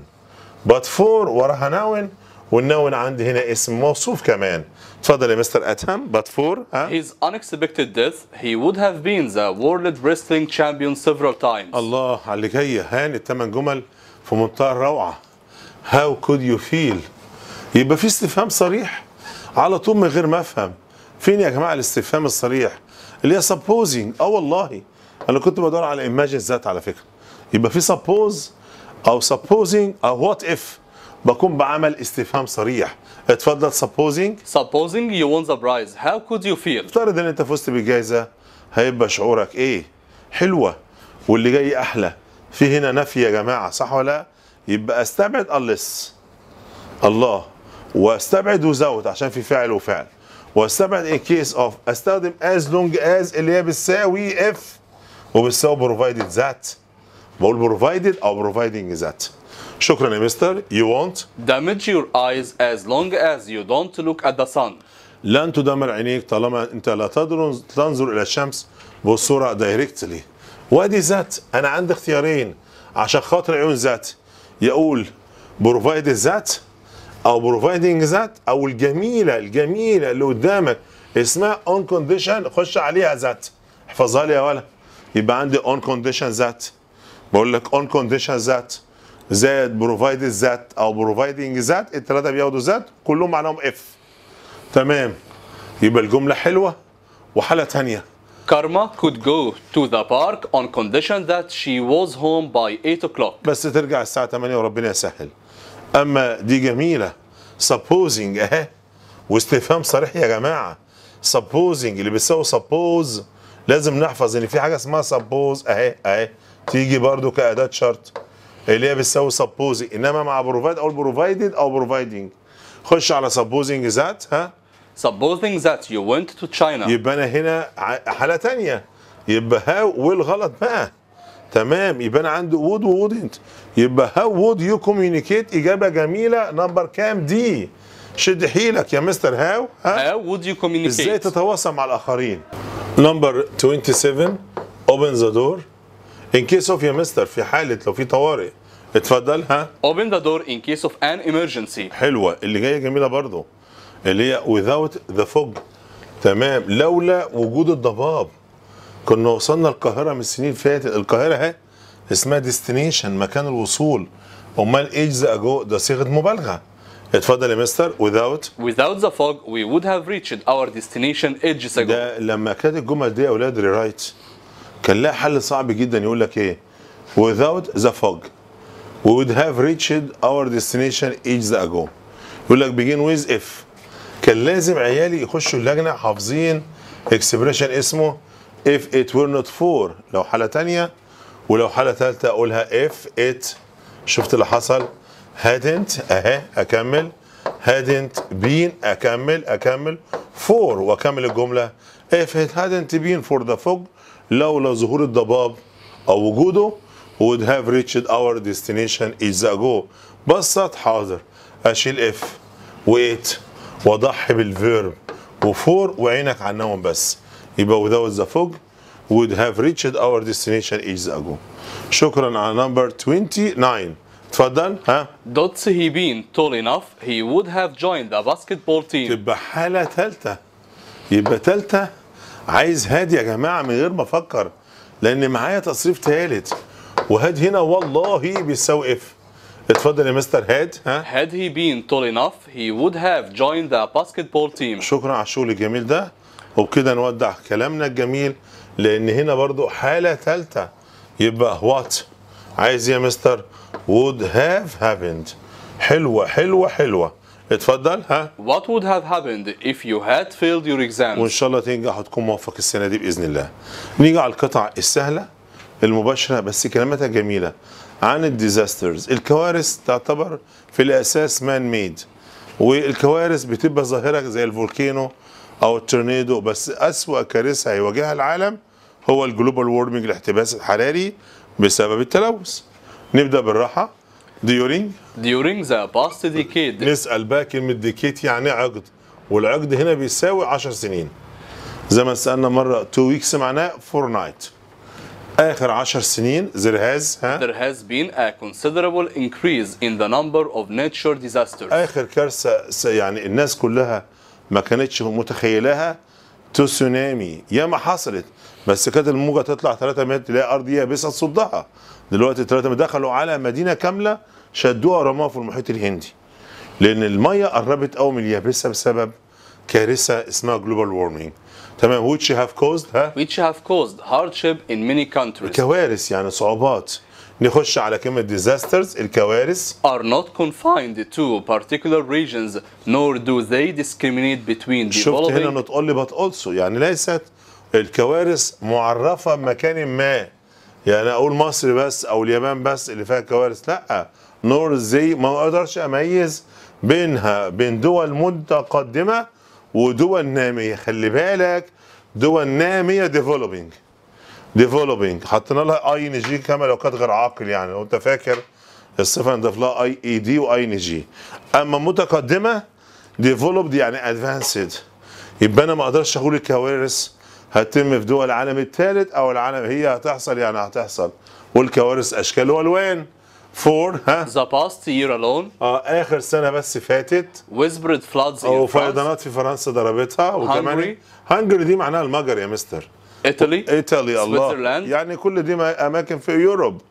but for وراها ناون والناون عندي هنا اسم موصوف كمان اتفضل يا مستر اتهم but for ها his unexpected death he would have been the world wrestling champion several times الله على اللي جاي هاني الثمان جمل في منتهى الروعه how could you feel يبقى في استفهام صريح على طول من غير ما افهم فين يا جماعه الاستفهام الصريح اللي هي سبوزنج اه والله انا كنت بدور على ايماجن ذات على فكره يبقى في سبوز او سبوزنج او وات اف بكون بعمل استفهام صريح اتفضل سبوزنج سبوزنج يو وون ذا برايز هاو كود يو فيل افترض ان انت فزت بالجائزه هيبقى شعورك ايه حلوه واللي جاي احلى في هنا نفي يا جماعه صح ولا لا يبقى استبعد unless الله واستبعد وزود عشان في فعل وفعل واستبعد ان كيس اوف استخدم از لونج از اللي هي بتساوي اف وبتساوي بروفايدد ذات بقول بروفايدد او بروفايدنج ذات شكرا يا مستر يو وونت damage your eyes as long as you don't look at the sun لن تدمر عينيك طالما انت لا تنظر الى الشمس بصوره دايركتلي وادي ذات انا عندي اختيارين عشان خاطر عيون ذات يقول بروفايد ذات او بروفايدنج ذات او الجميله الجميله اللي قدامك اسمها اون كونديشن خش عليها ذات احفظها لي يا ولا يبقى عندي اون كونديشن ذات بقول لك اون كونديشن ذات زائد بروفايد ذات او بروفايدنج ذات الثلاثه بياخدوا ذات كلهم معناهم اف تمام يبقى الجمله حلوه وحاله ثانيه كارما could go to the park on condition that she was home by 8 o'clock. بس ترجع الساعة 8 وربنا يسهل. أما دي جميلة supposing أهي واستفهام صريح يا جماعة supposing اللي بيساوي suppose لازم نحفظ إن في حاجة اسمها suppose أهي أهي تيجي برضو كاداه شرط اللي هي بتساوي سبوزنج انما مع بروفايد او بروفايدد او بروفايدنج خش على سبوزنج ذات ها سبوزنج ذات يو ونت تو تشاينا يبقى انا هنا حاله ثانيه يبقى هاو والغلط بقى تمام يبقى انا عندي وود وودنت يبقى هاو وود يو كوميونيكيت اجابه جميله نمبر كام دي شد حيلك يا مستر هاو هاو وود يو كوميونيكيت ازاي تتواصل مع الاخرين نمبر 27 اوبن ذا دور ان كيس اوف يا مستر في حاله لو في طوارئ اتفضل ها اوبن ذا دور ان كيس اوف ان ايمرجنسي حلوه اللي جايه جميله برضو اللي هي without the fog تمام لولا وجود الضباب كنا وصلنا القاهره من السنين اللي فاتت القاهره اهي اسمها ديستنيشن مكان الوصول امال ايجز اجو ده صيغه مبالغه اتفضل يا مستر without without the fog we would have reached our destination ages ago ده لما كانت الجمل دي يا اولاد ريرايت كان لها حل صعب جدا يقول لك ايه without the fog we would have reached our destination ages ago يقول لك begin with if كان لازم عيالي يخشوا اللجنه حافظين اكسبريشن اسمه if it were not for لو حاله ثانيه ولو حاله ثالثه اقولها if it شفت اللي حصل hadn't اهي اكمل hadn't been اكمل اكمل for واكمل الجمله if it hadn't been for the fog لولا ظهور الضباب أو وجوده would have reached our destination is ago بسط حاضر أشيل اف وإيت وأضحي بالفيرب وفور وعينك على النوم بس يبقى without the fog would have reached our destination is ago شكرا على نمبر 29 تفضل ها dots he been tall enough he would have joined the basketball team تبقى حالة ثالثة يبقى ثالثة عايز هادي يا جماعه من غير ما افكر لان معايا تصريف ثالث وهاد هنا والله بيستوقف اتفضل يا مستر هاد ها had he been tall enough he would have joined the basketball team شكرا على الشغل الجميل ده وبكده نودع كلامنا الجميل لان هنا برضو حاله ثالثه يبقى وات عايز يا مستر would have happened حلوه حلوه حلوه اتفضل ها What would have happened if you had failed your exams وان شاء الله تنجح وتكون موفق السنه دي باذن الله نيجي على القطع السهله المباشره بس كلماتها جميله عن الديزاسترز الكوارث تعتبر في الاساس مان ميد والكوارث بتبقى ظاهره زي الفولكينو او التورنيدو بس اسوا كارثه هيواجهها العالم هو الجلوبال وورمنج الاحتباس الحراري بسبب التلوث نبدا بالراحه ديورينج during the past decade نسال بقى كلمه ديكيد يعني ايه عقد والعقد هنا بيساوي 10 سنين زي ما سالنا مره تو ويكس معناه فور نايت اخر 10 سنين there has ها there has been a considerable increase in the number of natural disasters اخر كارثه يعني الناس كلها ما كانتش متخيلاها تسونامي ياما حصلت بس كانت الموجه تطلع 3 متر تلاقي ارض يابسه تصدها دلوقتي 3 متر دخلوا على مدينه كامله شدوها ورموها في المحيط الهندي لان الميه قربت قوي من اليابسه بسبب كارثه اسمها جلوبال وورمينج تمام which have caused ها which have caused hardship in many countries كوارث يعني صعوبات نخش على كلمة disasters الكوارث are not confined to particular regions nor do they discriminate between شفت هنا not only but also يعني ليست الكوارث معرفه بمكان ما يعني اقول مصر بس او اليابان بس اللي فيها كوارث لا نور زي ما اقدرش اميز بينها بين دول متقدمه ودول ناميه خلي بالك دول ناميه ديفلوبينج ديفلوبينج حطينا لها اي ان جي كما لو كانت غير عاقل يعني لو انت فاكر الصفه نضيف لها اي اي دي واي ان جي اما متقدمه ديفلوبد يعني ادفانسد يبقى انا ما اقدرش اقول الكوارث هتتم في دول العالم الثالث او العالم هي هتحصل يعني هتحصل والكوارث اشكال والوان فور ها ذا باست يير الون اه اخر سنه بس فاتت ويزبرد فلادز او فيضانات في فرنسا ضربتها وكمان هنجري دي معناها المجر يا مستر ايطالي ايطالي الله يعني كل دي اماكن في يوروب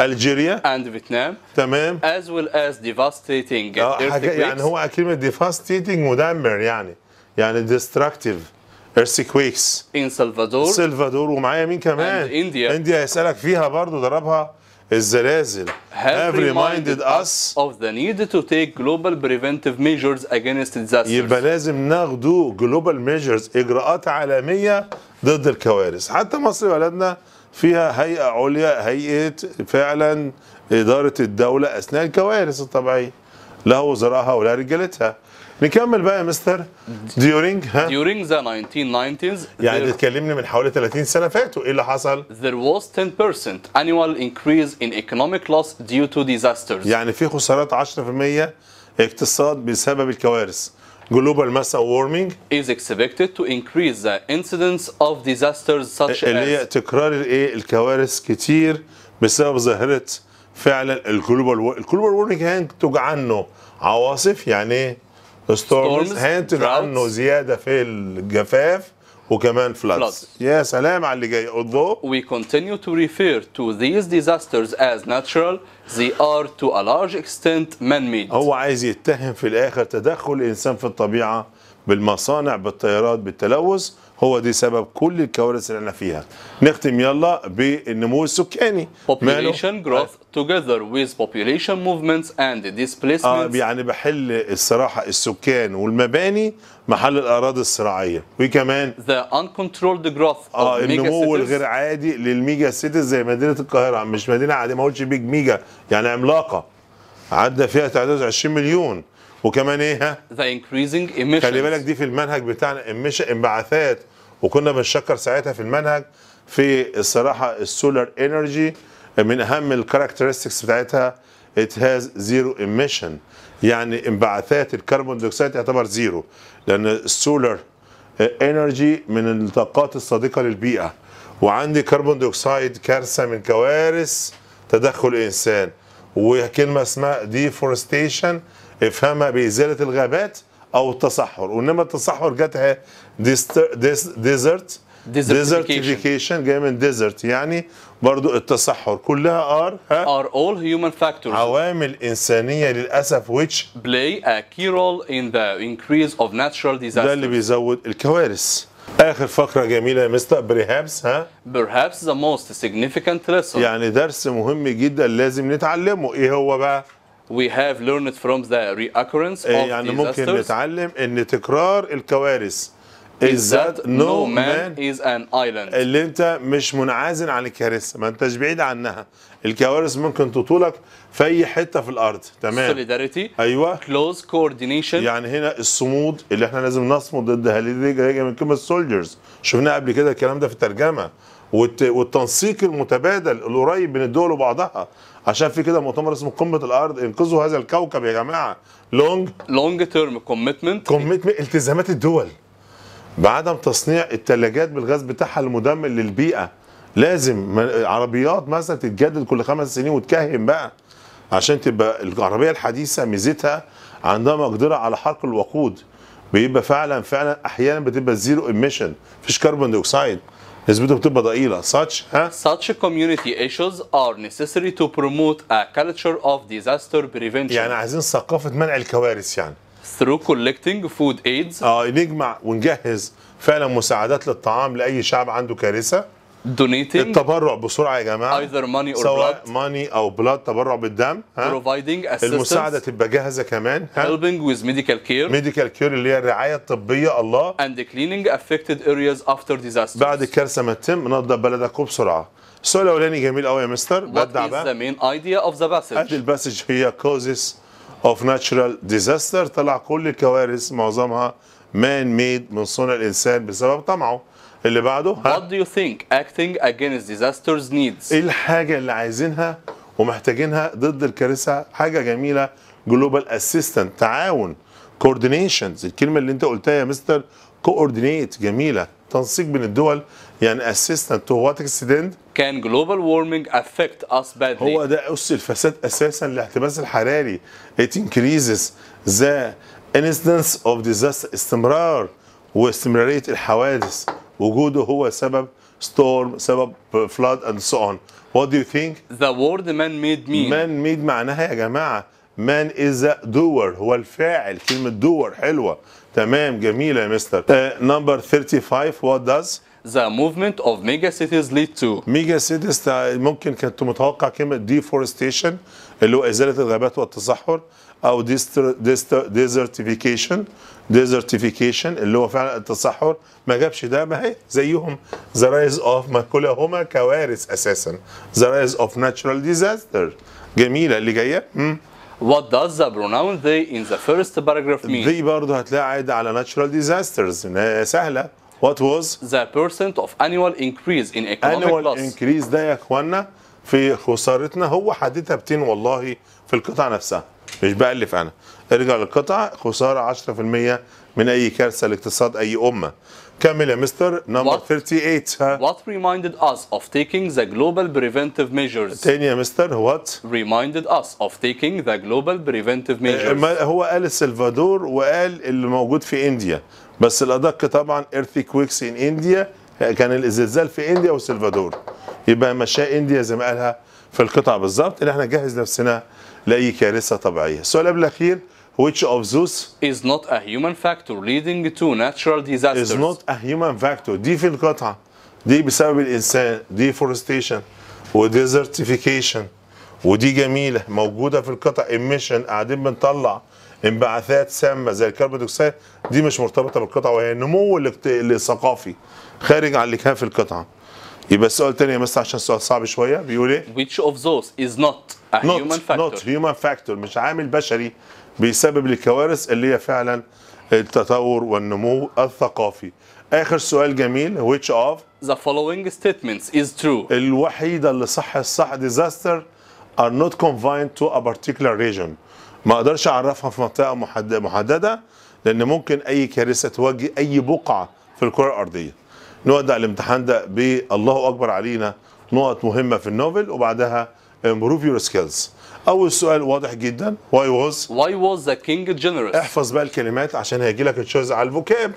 الجيريا اند فيتنام تمام از ويل از ديفاستيتنج يعني هو كلمه ديفاستيتنج مدمر يعني يعني ديستراكتيف ايرثكويكس ان سلفادور سلفادور ومعايا مين كمان انديا انديا هيسالك فيها برضه ضربها الزلازل have reminded us of the need to take global preventive measures against disasters يبقى لازم ناخدوا global measures اجراءات عالميه ضد الكوارث حتى مصر بلدنا فيها هيئه عليا هيئه فعلا اداره الدوله اثناء الكوارث الطبيعيه لا وزرائها ولا رجالتها نكمل بقى يا مستر ديورينج ها ديورينج ذا 1990s يعني تكلمني من حوالي 30 سنه فاتوا ايه اللي حصل there was 10% annual increase in economic loss due to disasters يعني في خسارات 10% اقتصاد بسبب الكوارث global massa warming is expected to increase the incidence of disasters such اللي as اللي هي تكرار الايه الكوارث كتير بسبب ظاهره فعلا الجلوبال الجلوبال وورمنج هينتج عنه عواصف يعني ايه ستورمز هانت عنه زياده في الجفاف وكمان floods. يا سلام على اللي جاي اوضو we continue to refer to these disasters as natural they are to a large extent man-made هو عايز يتهم في الاخر تدخل الانسان في الطبيعه بالمصانع بالطيارات بالتلوث هو دي سبب كل الكوارث اللي احنا فيها نختم يلا بالنمو السكاني population growth together with population movements and displacements آه يعني بحل الصراحه السكان والمباني محل الاراضي الصراعيه وكمان the uncontrolled growth اه النمو الغير عادي للميجا سيتيز زي مدينه القاهره مش مدينه عاديه ما اقولش بيج ميجا يعني عملاقه عدى فيها تعداد 20 مليون وكمان ايه ذا increasing emissions خلي بالك دي في المنهج بتاعنا انبعاثات وكنا بنشكر ساعتها في المنهج في الصراحه السولار انرجي من اهم الكاركترستكس بتاعتها it has zero emission يعني انبعاثات الكربون ديوكسيد تعتبر زيرو لان السولار انرجي من الطاقات الصديقه للبيئه وعندي كربون ديوكسيد كارثه من كوارث تدخل الانسان وكلمه اسمها ديفورستيشن افهمها بازاله الغابات او التصحر وانما التصحر جاتها ديزرت ديزرتيفيكيشن جاي من ديزرت يعني برضو التصحر كلها ار ار اول هيومن فاكتورز عوامل انسانيه للاسف ويتش بلاي ا كي رول ان ذا انكريز اوف ناتشرال ديزاستر ده اللي بيزود الكوارث اخر فقره جميله يا مستر بريهابس ها بريهابس ذا موست سيجنيفيكانت ليسون يعني درس مهم جدا لازم نتعلمه ايه هو بقى we have learned from the reoccurrence إيه، of يعني ممكن نتعلم ان تكرار الكوارث is that no man is an island اللي انت مش منعزل عن الكارثه ما انتش بعيد عنها الكوارث ممكن تطولك في اي حته في الارض تمام solidarity ايوه close coordination يعني هنا الصمود اللي احنا لازم نصمد ضد هذه جايه من كلمه soldiers شفناها قبل كده الكلام ده في الترجمه والتنسيق المتبادل القريب بين الدول وبعضها عشان في كده مؤتمر اسمه قمه الارض انقذوا هذا الكوكب يا جماعه لونج لونج تيرم كوميتمنت كوميتمنت التزامات الدول بعدم تصنيع الثلاجات بالغاز بتاعها المدمر للبيئه لازم عربيات مثلا تتجدد كل خمس سنين وتكهن بقى عشان تبقى العربيه الحديثه ميزتها عندها مقدره على حرق الوقود بيبقى فعلا فعلا احيانا بتبقى زيرو ايميشن مفيش كربون ديوكسيد نسبته بتبقى ضئيله such ها such community issues are necessary to promote a culture of disaster prevention يعني عايزين ثقافه منع الكوارث يعني through collecting food aids اه نجمع ونجهز فعلا مساعدات للطعام لاي شعب عنده كارثه دونيتنج التبرع بسرعه يا جماعه ايذر ماني اور سواء ماني او بلاد تبرع بالدم بروفايدنج المساعده تبقى جاهزه كمان هيلبنج ويز ميديكال كير ميديكال كير اللي هي الرعايه الطبيه الله اند كليننج افكتد ارياز افتر ديزاستر بعد الكارثه ما تتم نضب بلدك وبسرعه السؤال الاولاني جميل قوي يا مستر بدع بقى ذا مين ايديا اوف ذا باسج ادي الباسج هي causes اوف ناتشرال ديزاستر طلع كل الكوارث معظمها مان ميد من صنع الانسان بسبب طمعه اللي بعده ها؟ What do you think acting against disasters needs ايه الحاجه اللي عايزينها ومحتاجينها ضد الكارثه حاجه جميله جلوبال اسيستنت تعاون كوردينيشنز الكلمه اللي انت قلتها يا مستر كوردينيت جميله تنسيق بين الدول يعني اسيستنت تو وات اكسيدنت كان جلوبال وورمنج افكت اس بادلي هو ده اس الفساد اساسا الاحتباس الحراري ات انكريزز ذا انستنس اوف ديزاستر استمرار واستمراريه الحوادث وجوده هو سبب storm سبب flood and so on what do you think the word man made mean man made معناها يا جماعه man is a doer هو الفاعل كلمه doer حلوه تمام جميله يا مستر uh, number 35 what does the movement of mega cities lead to ميجا سيتيز ممكن كنت متوقع كلمه deforestation اللي هو ازاله الغابات والتصحر او ديزرتيفيكيشن ديزرتيفيكيشن اللي هو فعلا التصحر ما جابش ده ما هي زيهم ذا رايز اوف ما كلهما كوارث اساسا ذا رايز اوف ناتشرال ديزاستر جميله اللي جايه What does the pronoun they in the first paragraph mean? they برضه هتلاقي عايدة على natural disasters سهلة What was? The percent of annual increase in economic annual loss. increase ده يا اخوانا في خسارتنا هو حدتها بتين والله في القطعة نفسها مش بألف أنا ارجع للقطعة خسارة 10% من أي كارثة لاقتصاد أي أمة كمل يا مستر نمبر 38 ها What reminded us of taking the global preventive measures تاني يا مستر what reminded us of taking the global preventive measures هو قال السلفادور وقال اللي موجود في انديا بس الأدق طبعا كويكس ان انديا كان الزلزال في انديا والسلفادور يبقى مشاء انديا زي ما قالها في القطع بالظبط ان احنا نجهز نفسنا لاي كارثه طبيعيه السؤال قبل الاخير which of those is not a human factor leading to natural disasters is not a human factor دي في القطعه دي بسبب الانسان deforestation وديزرتيفيكيشن ودي جميله موجوده في القطع ايميشن قاعدين بنطلع انبعاثات سامه زي الكربون دي مش مرتبطه بالقطعه وهي النمو الثقافي خارج عن اللي كان في القطعه يبقى السؤال الثاني بس عشان السؤال صعب شويه بيقول ايه؟ Which of those is not a not, human factor؟ not human factor مش عامل بشري بيسبب الكوارث اللي هي فعلا التطور والنمو الثقافي. اخر سؤال جميل which of the following statements is true الوحيده اللي صح الصح disaster are not confined to a particular region ما اقدرش اعرفها في منطقه محدده لان ممكن اي كارثه تواجه اي بقعه في الكره الارضيه. نبدا الامتحان ده بالله اكبر علينا نقط مهمه في النوفل وبعدها امبروف يور سكيلز اول سؤال واضح جدا واي واز واي واز ذا كينج جنرال احفظ بقى الكلمات عشان هيجي لك تشوز على الفوكاب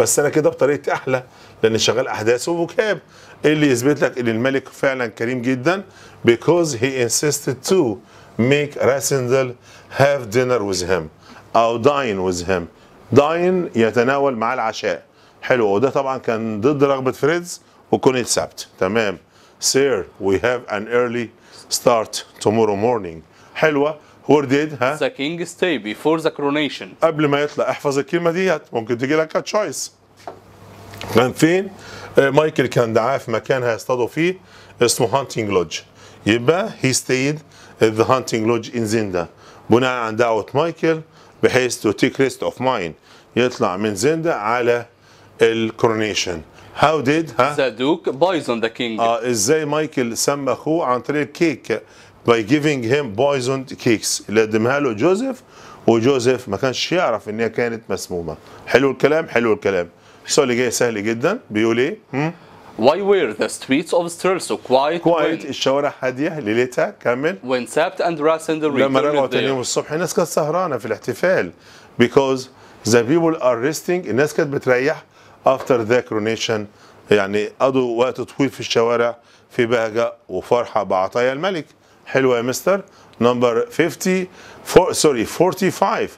بس انا كده بطريقتي احلى لان شغال احداث وفوكاب إيه اللي يثبت لك ان الملك فعلا كريم جدا بيكوز هي انسيستد تو ميك راسندل هاف دينر وذ هيم او داين وذ هيم داين يتناول مع العشاء حلو وده طبعا كان ضد رغبه فريدز وكون سابت تمام سير وي هاف ان ايرلي ستارت تومورو مورنينج حلوه وير ديد ها ذا كينج ستي بيفور ذا كرونيشن قبل ما يطلع احفظ الكلمه ديت ممكن تجي لك تشويس كان فين مايكل كان دعاه في مكان هيصطادوا فيه اسمه هانتنج لودج يبقى هي ستيد ذا هانتنج لودج ان زندا بناء عن دعوه مايكل بحيث تو تيك ريست اوف ماين يطلع من زندا على الكورونيشن هاو ديد ها زادوك بويزون ذا كينج اه ازاي مايكل سمى اخوه عن طريق الكيك باي جيفينج هيم بويزوند كيكس اللي قدمها له جوزيف وجوزيف ما كانش يعرف ان هي كانت مسمومه حلو الكلام حلو الكلام السؤال اللي جاي سهل جدا بيقول ايه hmm? Why were the streets of so quiet? quiet الشوارع هادية ليلتها كمل. When Sabt and Rassender returned لما رجعوا تاني يوم الصبح الناس كانت سهرانة في الاحتفال because the people are resting الناس كانت بتريح افتر ذا كرونيشن يعني قضوا وقت طويل في الشوارع في بهجة وفرحة بعطايا الملك حلوة يا مستر نمبر 50 سوري 45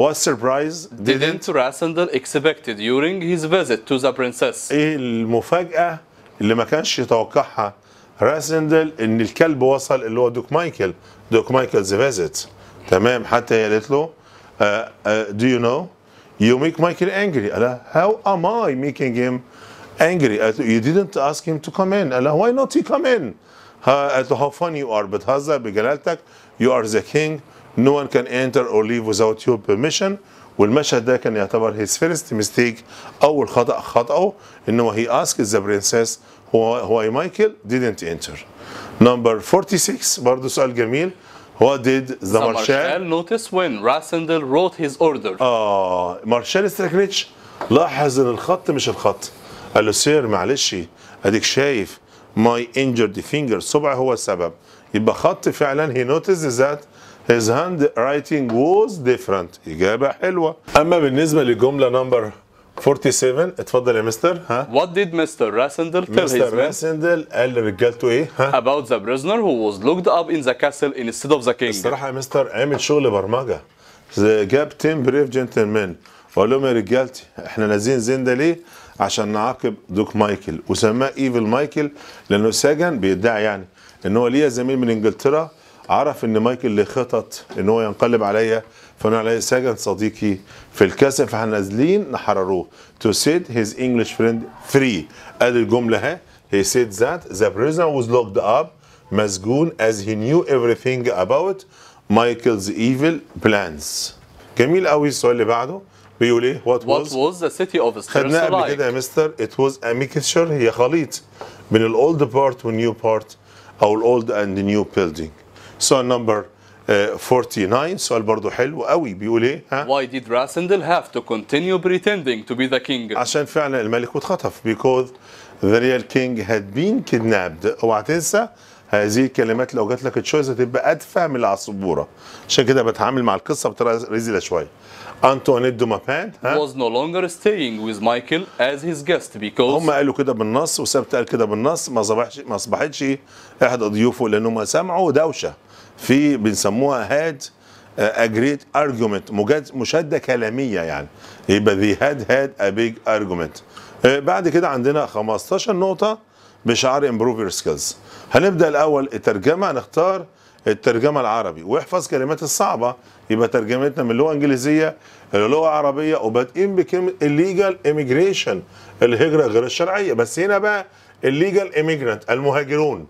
What surprise didn't, didn't Rassendal expected during his visit to the princess ايه المفاجأة اللي ما كانش يتوقعها راسندل ان الكلب وصل اللي هو دوك مايكل دوك مايكل ذا فيزيت تمام حتى هي قالت له uh, uh, do you know You make Michael angry. Allah, how am I making him angry? You didn't ask him to come in. Allah, why not he come in? How, how funny you are. But Hazza بجلالتك, you are the king. No one can enter or leave without your permission. والمشهد ده كان يعتبر his first mistake أول خطأ خطأه إنه هو he asked the princess why Michael didn't enter. Number 46 برضه سؤال جميل What did the, the marshal? marshal notice when Rassendel wrote his order? اه مارشال ستراكنيتش لاحظ ان الخط مش الخط قال له سير معلش اديك شايف ماي injured فينجر صبعي هو السبب يبقى خط فعلا هي noticed that his handwriting was different اجابه حلوه اما بالنسبه للجمله نمبر 47 اتفضل يا مستر ها وات ديد مستر راسندل تيل هيز his راسندل قال لرجالته ايه ها About the prisoner who was locked up in the castle instead اوف ذا كينج الصراحة يا مستر عامل شغل برمجة جاب 10 بريف جنتلمان وقال لهم يا رجالتي احنا نازلين زين ده ليه؟ عشان نعاقب دوك مايكل وسماه ايفل مايكل لانه سجن بيدعي يعني ان هو ليه زميل من انجلترا عرف ان مايكل ليه خطط ان هو ينقلب عليا فانا عليه سجن صديقي في الكسل فاحنا نازلين نحرروه to set his English friend free قال الجملة ها he said that the prisoner was locked up مسجون as he knew everything about Michael's evil plans جميل قوي السؤال اللي بعده بيقول ايه what, what was, was the city of خدناه قبل كده يا مستر it was a mixture هي خليط بين ال old part و new part او ال old and the new building so number 49 آه، سؤال برضه حلو قوي بيقول ايه ها Why did Rasendel have to continue pretending to be the king عشان فعلا الملك اتخطف because the real king had been kidnapped اوعى تنسى هذه الكلمات لو جات لك تشويز هتبقى ادفع من العصبوره عشان كده بتعامل مع القصه بطريقه رزيله شويه انطوانيت دو مابان was no longer staying with Michael as his guest because هم قالوا كده بالنص وثابت قال كده بالنص ما صبحش ما اصبحتش احد ضيوفه لانهم سمعوا دوشه في بنسموها هاد اجريت ارجيومنت مشاده كلاميه يعني يبقى ذي هاد هاد ا بيج ارجيومنت بعد كده عندنا 15 نقطه بشعار امبروف يور سكيلز هنبدا الاول الترجمه هنختار الترجمه العربي واحفظ كلمات الصعبه يبقى ترجمتنا من لغه انجليزيه للغه عربيه وبادئين بكلمه الليجال ايميجريشن الهجره غير الشرعيه بس هنا بقى الليجال ايميجرانت المهاجرون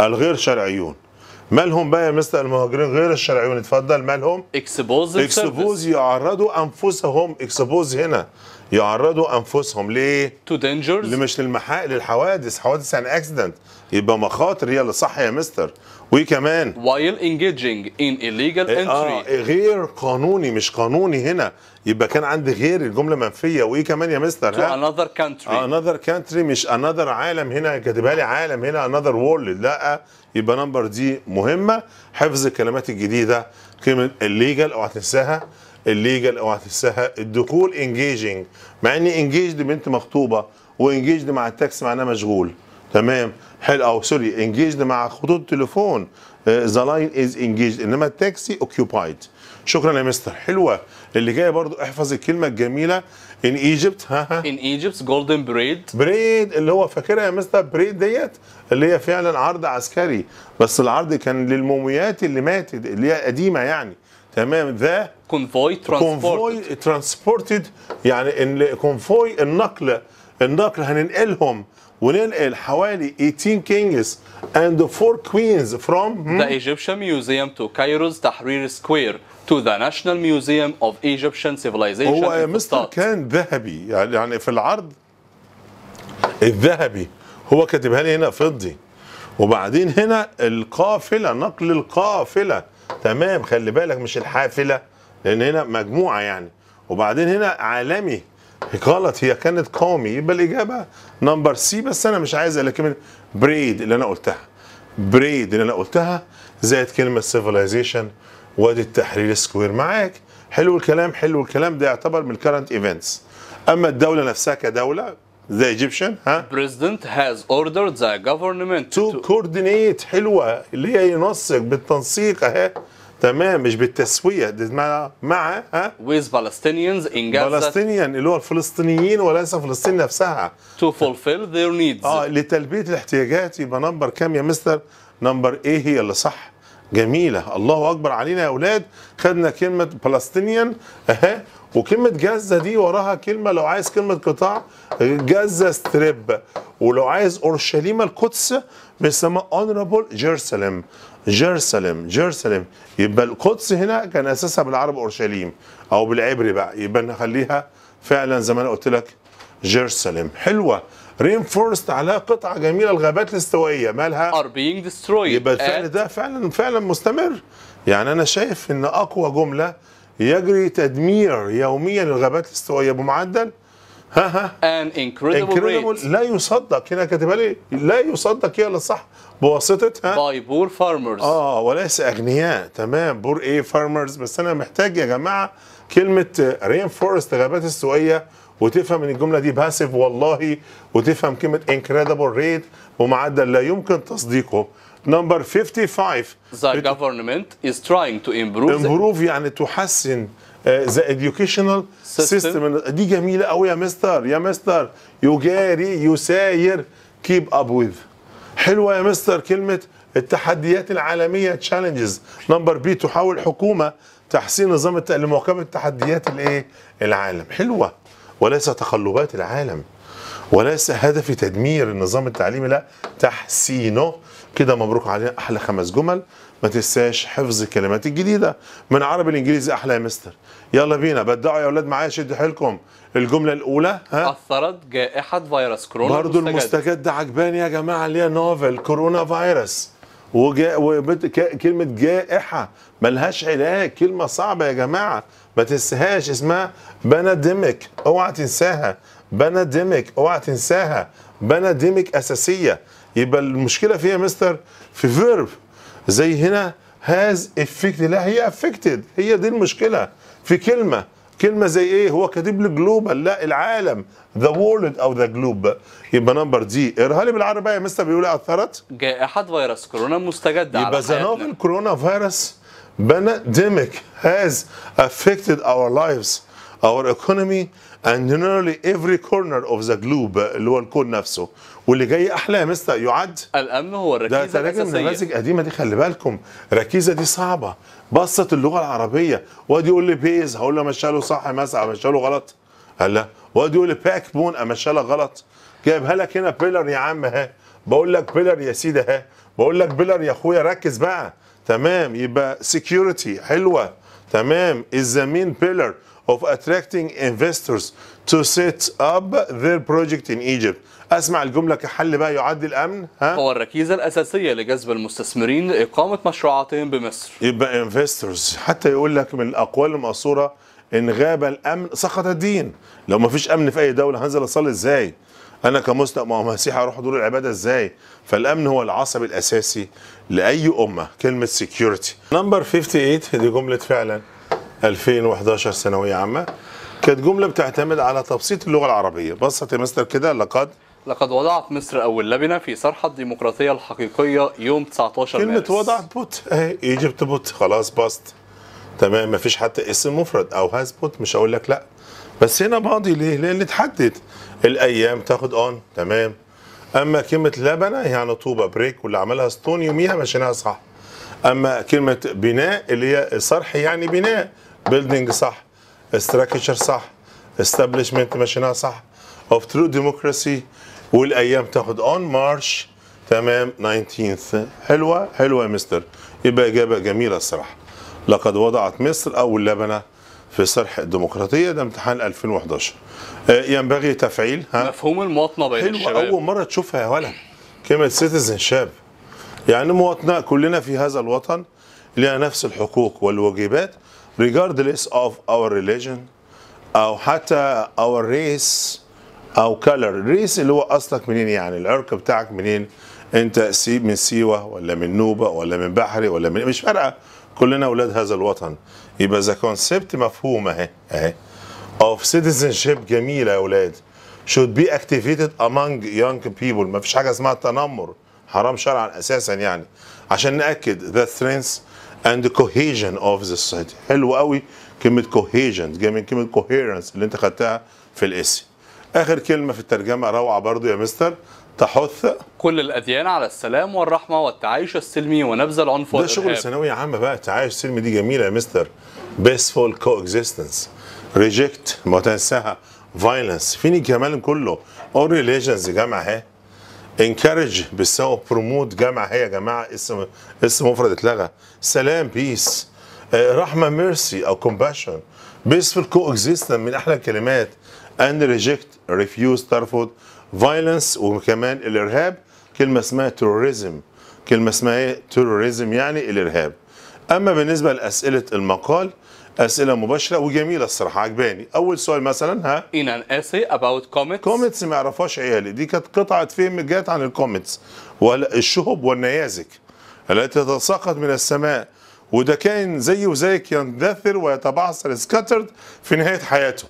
الغير شرعيون مالهم بقى يا مستر المهاجرين غير الشرعيون اتفضل مالهم اكسبوز اكسبوز يعرضوا انفسهم اكسبوز هنا يعرضوا انفسهم ليه تو دينجرز مش للمحا للحوادث حوادث يعني اكسيدنت يبقى مخاطر يلا صح يا مستر وكمان وايل انجيجينج ان illegal انتري آه إيه، غير قانوني مش قانوني هنا يبقى كان عندي غير الجمله منفيه وايه كمان يا مستر تو انذر كانتري انذر كانتري مش انذر عالم هنا كاتبها لي عالم هنا انذر وورلد لا يبقى نمبر دي مهمه حفظ الكلمات الجديده كلمه الليجل اوعى تنساها الليجل اوعى تنساها الدخول انجيجنج مع ان انجيجد بنت مخطوبه وانجيجد مع التاكسي معناه مشغول تمام حلو او سوري انجيجد مع خطوط التليفون ذا لاين از انجيجد انما التاكسي اوكيوبايد شكرا يا مستر حلوه اللي جايه برضو احفظ الكلمه الجميله ان ايجيبت ها ان ايجيبت جولدن بريد بريد اللي هو فاكرها يا مستر بريد ديت اللي هي فعلا عرض عسكري بس العرض كان للموميات اللي ماتت اللي هي قديمه يعني تمام ذا كونفوي كونفوي ترانسبورتد يعني كونفوي النقل النقل هننقلهم وننقل حوالي 18 كينجز اند 4 كوينز فروم ذا ايجيبشن ميوزيوم تو كايروز تحرير سكوير تو ذا ناشونال ميوزيوم اوف ايجيبشن سيفيلايزيشن هو مستر كان ذهبي يعني-, يعني في العرض الذهبي هو كاتبها لي هنا فضي وبعدين هنا القافله نقل القافله تمام خلي بالك مش الحافله لان هنا مجموعه يعني وبعدين هنا عالمي غلط هي كانت قومي يبقى الاجابه نمبر سي بس انا مش عايز الا كلمه بريد اللي انا قلتها بريد اللي انا قلتها زائد كلمه سيفيلايزيشن وادي التحرير سكوير معاك حلو الكلام حلو الكلام ده يعتبر من الكرنت ايفنتس اما الدوله نفسها كدوله ذا ايجيبشن ها بريزدنت هاز اوردرد ذا جوفرنمنت تو كوردينيت حلوه اللي هي ينسق بالتنسيق اهي تمام مش بالتسويه مع مع ها ويز بالستينيانز ان بالستينيان اللي هو الفلسطينيين وليس فلسطين نفسها تو فولفيل ذير نيدز اه لتلبيه الاحتياجات يبقى نمبر كام يا مستر نمبر ايه هي اللي صح جميله الله اكبر علينا يا اولاد خدنا كلمه بالستينيان اها وكلمة جزة دي وراها كلمة لو عايز كلمة قطاع جزة ستريب ولو عايز أورشليم القدس بيسموها اونرابل جيرسلم جيرسلم جيرسلم يبقى القدس هنا كان اساسها بالعرب اورشليم او بالعبري بقى يبقى نخليها فعلا زي ما انا قلت لك جيرسلم حلوه رينفورست عليها قطعه جميله الغابات الاستوائيه مالها ار بينج ديسترويد يبقى الفعل ده فعلا فعلا مستمر يعني انا شايف ان اقوى جمله يجري تدمير يوميا الغابات الاستوائيه بمعدل ها ها ان انكريدبل لا يصدق هنا كاتبها لي لا يصدق هي اللي صح بواسطة ها باي بور فارمرز اه وليس اغنياء تمام بور ايه فارمرز بس انا محتاج يا جماعه كلمه رينفورست غابات استوائيه وتفهم ان الجمله دي باسف والله وتفهم كلمه انكريدبل ريت ومعدل لا يمكن تصديقه نمبر 55 the government is trying to improve improve يعني تحسن ذا آه، educational سيستم دي جميله قوي يا مستر يا مستر يجاري يساير كيب اب with حلوه يا مستر كلمه التحديات العالميه تشالنجز نمبر بي تحاول حكومه تحسين نظام لمواكبه تحديات الايه العالم حلوه وليس تقلبات العالم وليس هدفي تدمير النظام التعليمي لا تحسينه كده مبروك علينا احلى خمس جمل ما تنساش حفظ الكلمات الجديده من عربي الانجليزي احلى يا مستر يلا بينا بدعوا يا اولاد معايا شدوا حيلكم الجمله الاولى ها اثرت جائحه فيروس كورونا برضو المستجد عجباني يا جماعه اللي هي نوفل كورونا فيروس وجا كلمه جائحه ملهاش علاج كلمه صعبه يا جماعه ما تنساهاش اسمها بناديميك اوعى تنساها بناديميك اوعى تنساها بناديميك اساسيه يبقى المشكله فيها مستر في فيرب زي هنا هاز افكت لا هي افكتد هي دي المشكله في كلمه كلمه زي ايه هو كاتب لي جلوبال لا العالم ذا وورلد او ذا جلوب يبقى نمبر دي ارهالي لي بالعربيه يا مستر بيقول إيه؟ اثرت جائحه فيروس كورونا مستجده يبقى ذا نوفل كورونا فيروس pandemic has affected our lives our economy and generally every corner of the globe اللي هو الكون نفسه واللي جاي احلى يا مستر يعد الامن هو الركيزه ده الاساسيه ده نماذج قديمه دي خلي بالكم ركيزه دي صعبه بصت اللغه العربيه واد يقول لي بيز هقول له امشيها له صح مثلا امشيها له غلط هلا واد يقول لي باك بون امشيها غلط جايبها لك هنا بيلر يا عم ها بقول لك بيلر يا سيدي ها بقول لك بيلر يا اخويا ركز بقى تمام يبقى سكيورتي حلوه تمام از ذا مين بيلر اوف attracting انفستورز to set up their project in Egypt اسمع الجمله كحل بقى يعد الامن ها هو الركيزه الاساسيه لجذب المستثمرين لاقامه مشروعاتهم بمصر يبقى انفستورز حتى يقول لك من الاقوال المأثوره ان غاب الامن سقط الدين لو ما فيش امن في اي دوله هنزل اصلي ازاي انا كمسلم او مسيحي اروح دور العباده ازاي فالامن هو العصب الاساسي لاي امه كلمه سكيورتي نمبر 58 دي جمله فعلا 2011 ثانويه عامه كانت جملة بتعتمد على تبسيط اللغة العربية بسط يا مستر كده لقد لقد وضعت مصر أول لبنة في صرح الديمقراطية الحقيقية يوم 19 كلمة مارس كلمة وضعت بوت اهي ايجيبت بوت خلاص باست تمام مفيش حتى اسم مفرد أو هاز بوت مش هقول لك لا بس هنا ماضي ليه؟ لأن اتحدد الأيام تاخد أون تمام أما كلمة لبنة هي يعني طوبة بريك واللي عملها ستون يوميها مشيناها صح أما كلمة بناء اللي هي صرح يعني بناء بيلدينج صح استراكشر صح استابلشمنت ماشينها صح اوف ترو ديموكراسي والايام تاخد اون مارش تمام 19 th حلوه حلوه يا مستر يبقى اجابه جميله الصراحه لقد وضعت مصر اول لبنه في صرح الديمقراطيه ده امتحان 2011 آه، ينبغي تفعيل ها مفهوم المواطنه بين حلوة الشباب اول مره تشوفها يا ولا كلمه سيتيزن شاب يعني مواطنه كلنا في هذا الوطن لها نفس الحقوق والواجبات regardless of our religion او حتى our race او color race اللي هو اصلك منين يعني العرق بتاعك منين انت سيب من سيوه ولا من نوبه ولا من بحري ولا من مش فارقه كلنا اولاد هذا الوطن يبقى ذا كونسبت مفهوم اهي اهي of citizenship جميله يا اولاد should be activated among young people ما فيش حاجه اسمها تنمر حرام شرعا اساسا يعني عشان ناكد the strength and cohesion of the society حلو قوي كلمه cohesion جايه من كلمه coherence اللي انت خدتها في الاسم اخر كلمه في الترجمه روعه برضو يا مستر تحث كل الاديان على السلام والرحمه والتعايش السلمي ونبذ العنف والارهاب ده شغل ثانويه عامه بقى التعايش السلمي دي جميله يا مستر peaceful coexistence reject ما تنساها violence فين كمان كله all religions جامعه اهي انكرج بالساو بروموت جمع هي يا جماعه اسم اسم مفرد اتلغى سلام بيس آه، رحمه ميرسي او كومباشن بيسفل كو اكزيستن من احلى الكلمات اند ريجكت ريفيوز ترفض فايلنس وكمان الارهاب كلمه اسمها تروريزم كلمه اسمها ايه تروريزم يعني الارهاب اما بالنسبه لاسئله المقال اسئله مباشره وجميله الصراحه عجباني اول سؤال مثلا ها in an essay about كوميتس كوميتس ما يعرفهاش عيالي دي كانت قطعه فهم جت عن الكوميتس والشهب والنيازك التي تتساقط من السماء وده كان زي وزيك يندثر ويتبعثر سكاترد في نهايه حياته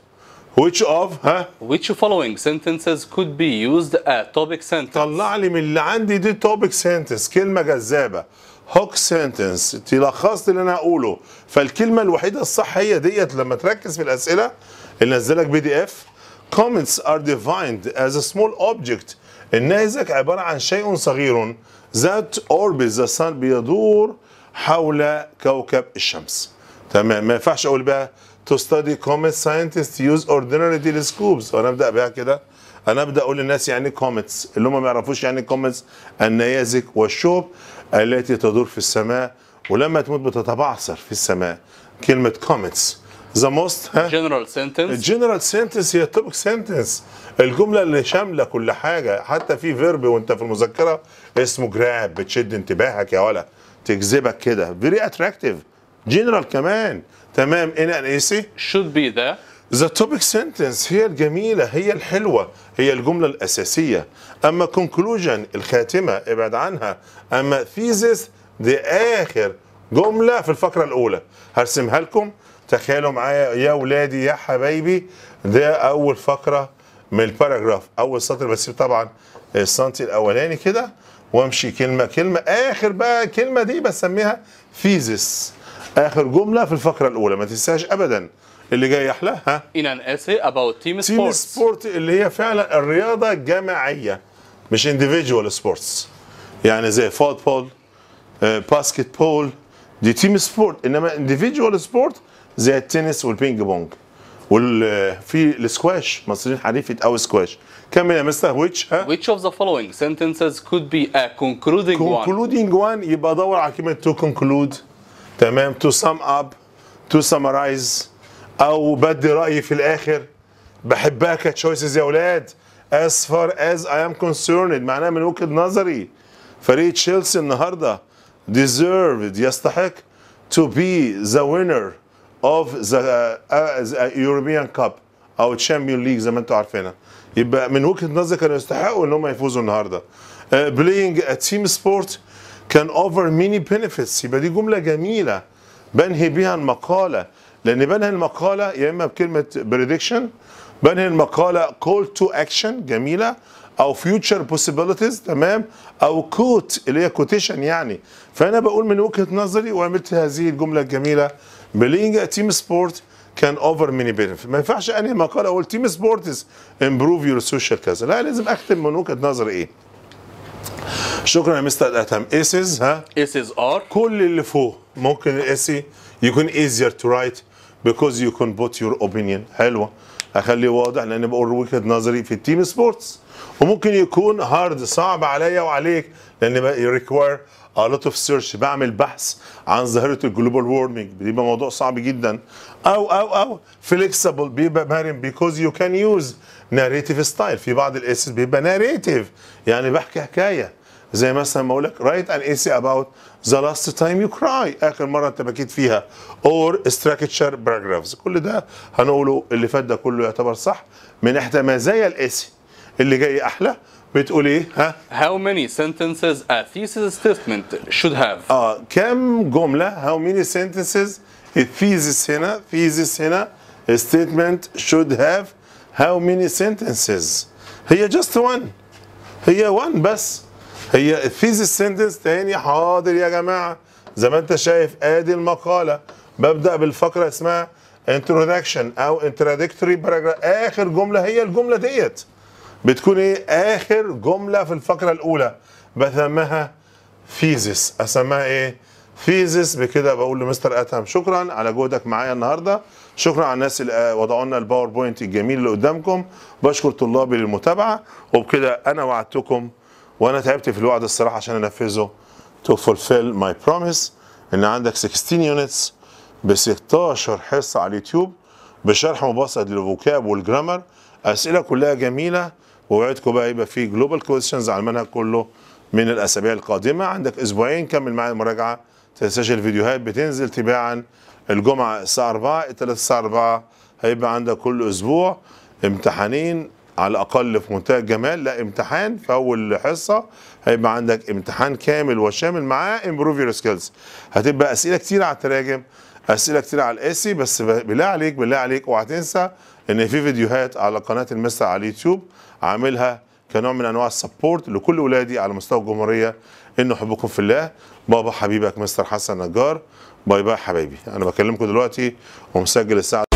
which of ها which following sentences could be used a topic sentence طلع لي من اللي عندي دي topic sentence كلمه جذابه هوك سنتنس تلخصت اللي انا هقوله فالكلمه الوحيده الصح هي ديت لما تركز في الاسئله اللي نزلك بي دي اف comments are defined as a small object النيزك عباره عن شيء صغير that orbits the sun بيدور حول كوكب الشمس تمام ما ينفعش اقول بقى to study comets scientists use ordinary telescopes وانا ابدا بقى كده انا ابدا اقول للناس يعني كوميتس اللي هم ما يعرفوش يعني كوميتس النيازك والشوب التي تدور في السماء ولما تموت بتتبعثر في السماء كلمة كوميتس ذا موست جنرال سنتنس الجنرال سنتنس هي التوبك سنتنس الجملة اللي شاملة كل حاجة حتى في فيرب وانت في المذكرة اسمه جراب بتشد انتباهك يا ولا تجذبك كده فيري اتراكتيف جنرال كمان تمام ان ان اي سي شود بي ذا ذا توبك سنتنس هي الجميلة هي الحلوة هي الجملة الأساسية أما conclusion الخاتمة ابعد عنها أما thesis دي آخر جملة في الفقرة الأولى هرسمها لكم تخيلوا معايا يا ولادي يا حبايبي ده أول فقرة من الباراجراف أول سطر بسيب طبعا السنتي الأولاني كده وامشي كلمة كلمة آخر بقى كلمة دي بسميها thesis اخر جمله في الفقره الاولى ما تنساش ابدا اللي جاي ها ان ان اسي اباوت تيم سبورتس تيم سبورت اللي هي فعلا الرياضه جماعيه مش individual سبورتس يعني زي فوتبول باسكت بول دي تيم سبورت انما individual سبورت زي التنس والبينج بونج وفي السكواش مصريين حريفه قوي سكواش كمل يا مستر ويتش ها ويتش اوف ذا فولوينج سنتنسز كود بي ا كونكلودينج وان كونكلودينج وان يبقى دور على كلمه تو كونكلود تمام تو سم اب تو سمرايز او بدي رايي في الاخر بحبها كتشويسز يا اولاد as far as I am concerned معناها من وجهه نظري فريق تشيلسي النهارده deserved يستحق to be the winner of the, uh, the uh, European Cup او تشامبيون ليج زي ما انتم عارفينها يبقى من وجهه نظري كانوا يستحقوا ان هم يفوزوا النهارده بلاينج تيم سبورت كان اوفر ميني بينيفيتس يبقى دي جمله جميله بنهي بها المقاله لان بنهي المقاله يا اما بكلمه بريدكشن بنهي المقاله كول تو اكشن جميله او فيوتشر بوسيبيليتيز تمام او كوت اللي هي كوتيشن يعني فانا بقول من وجهه نظري وعملت هذه الجمله الجميله بلينج تيم سبورت كان اوفر ميني بنفيت ما ينفعش انهي مقاله اقول تيم سبورت امبروف يور سوشيال كذا لا لازم اختم من وجهه نظري ايه شكرا يا مستر الاتم اسز ها اسز ار كل اللي فوق ممكن الاسي يكون ايزير تو رايت بيكوز يو كان بوت يور اوبينيون حلوه اخليه واضح لان بقول وجهه نظري في التيم سبورتس وممكن يكون هارد صعب عليا وعليك لان ريكواير a lot of search بعمل بحث عن ظاهره الجلوبال وورمنج بيبقى موضوع صعب جدا او او او فليكسبل بيبقى مرن because you can use narrative style في بعض الاسس بيبقى narrative يعني بحكي حكايه زي مثلا ما اقول لك write an essay about the last time you cry اخر مره انت بكيت فيها or structure paragraphs كل ده هنقوله اللي فات ده كله يعتبر صح من احدى مزايا الاسي اللي جاي احلى بتقول ايه ها how many sentences a thesis statement should have اه كم جمله how many sentences a thesis هنا thesis هنا a statement should have how many sentences هي just one هي one بس هي الثيسس سنتنس تاني حاضر يا جماعه زي ما انت شايف ادي المقاله ببدا بالفقره اسمها انترودكشن او انترادكتوري باراجراف اخر جمله هي الجمله ديت بتكون ايه اخر جمله في الفقره الاولى بسماها فيزيس اسمها ايه فيزيس بكده بقول لمستر ادهم شكرا على جهدك معايا النهارده شكرا على الناس اللي آه، وضعوا لنا الباوربوينت الجميل اللي قدامكم بشكر طلابي للمتابعه وبكده انا وعدتكم وانا تعبت في الوعد الصراحه عشان انفذه to fulfill my promise ان عندك 16 يونتس ب 16 حصه على اليوتيوب بشرح مبسط للفوكاب والجرامر اسئله كلها جميله ووعدكم بقى يبقى في جلوبال كويشنز على المنهج كله من الاسابيع القادمه عندك اسبوعين كمل معايا المراجعه تنساش الفيديوهات بتنزل تباعا الجمعه الساعه 4 الثلاث الساعه 4 هيبقى عندك كل اسبوع امتحانين على الاقل في منتهى الجمال لا امتحان في اول حصه هيبقى عندك امتحان كامل وشامل معاه امبروف يور سكيلز هتبقى اسئله كتير على التراجم اسئله كتير على الاسي بس بالله عليك بالله عليك اوعى تنسى ان في فيديوهات على قناه المستر على اليوتيوب عاملها كنوع من انواع السبورت لكل ولادي على مستوى الجمهوريه انه حبكم في الله بابا حبيبك مستر حسن نجار باي باي حبايبي انا بكلمكم دلوقتي ومسجل الساعه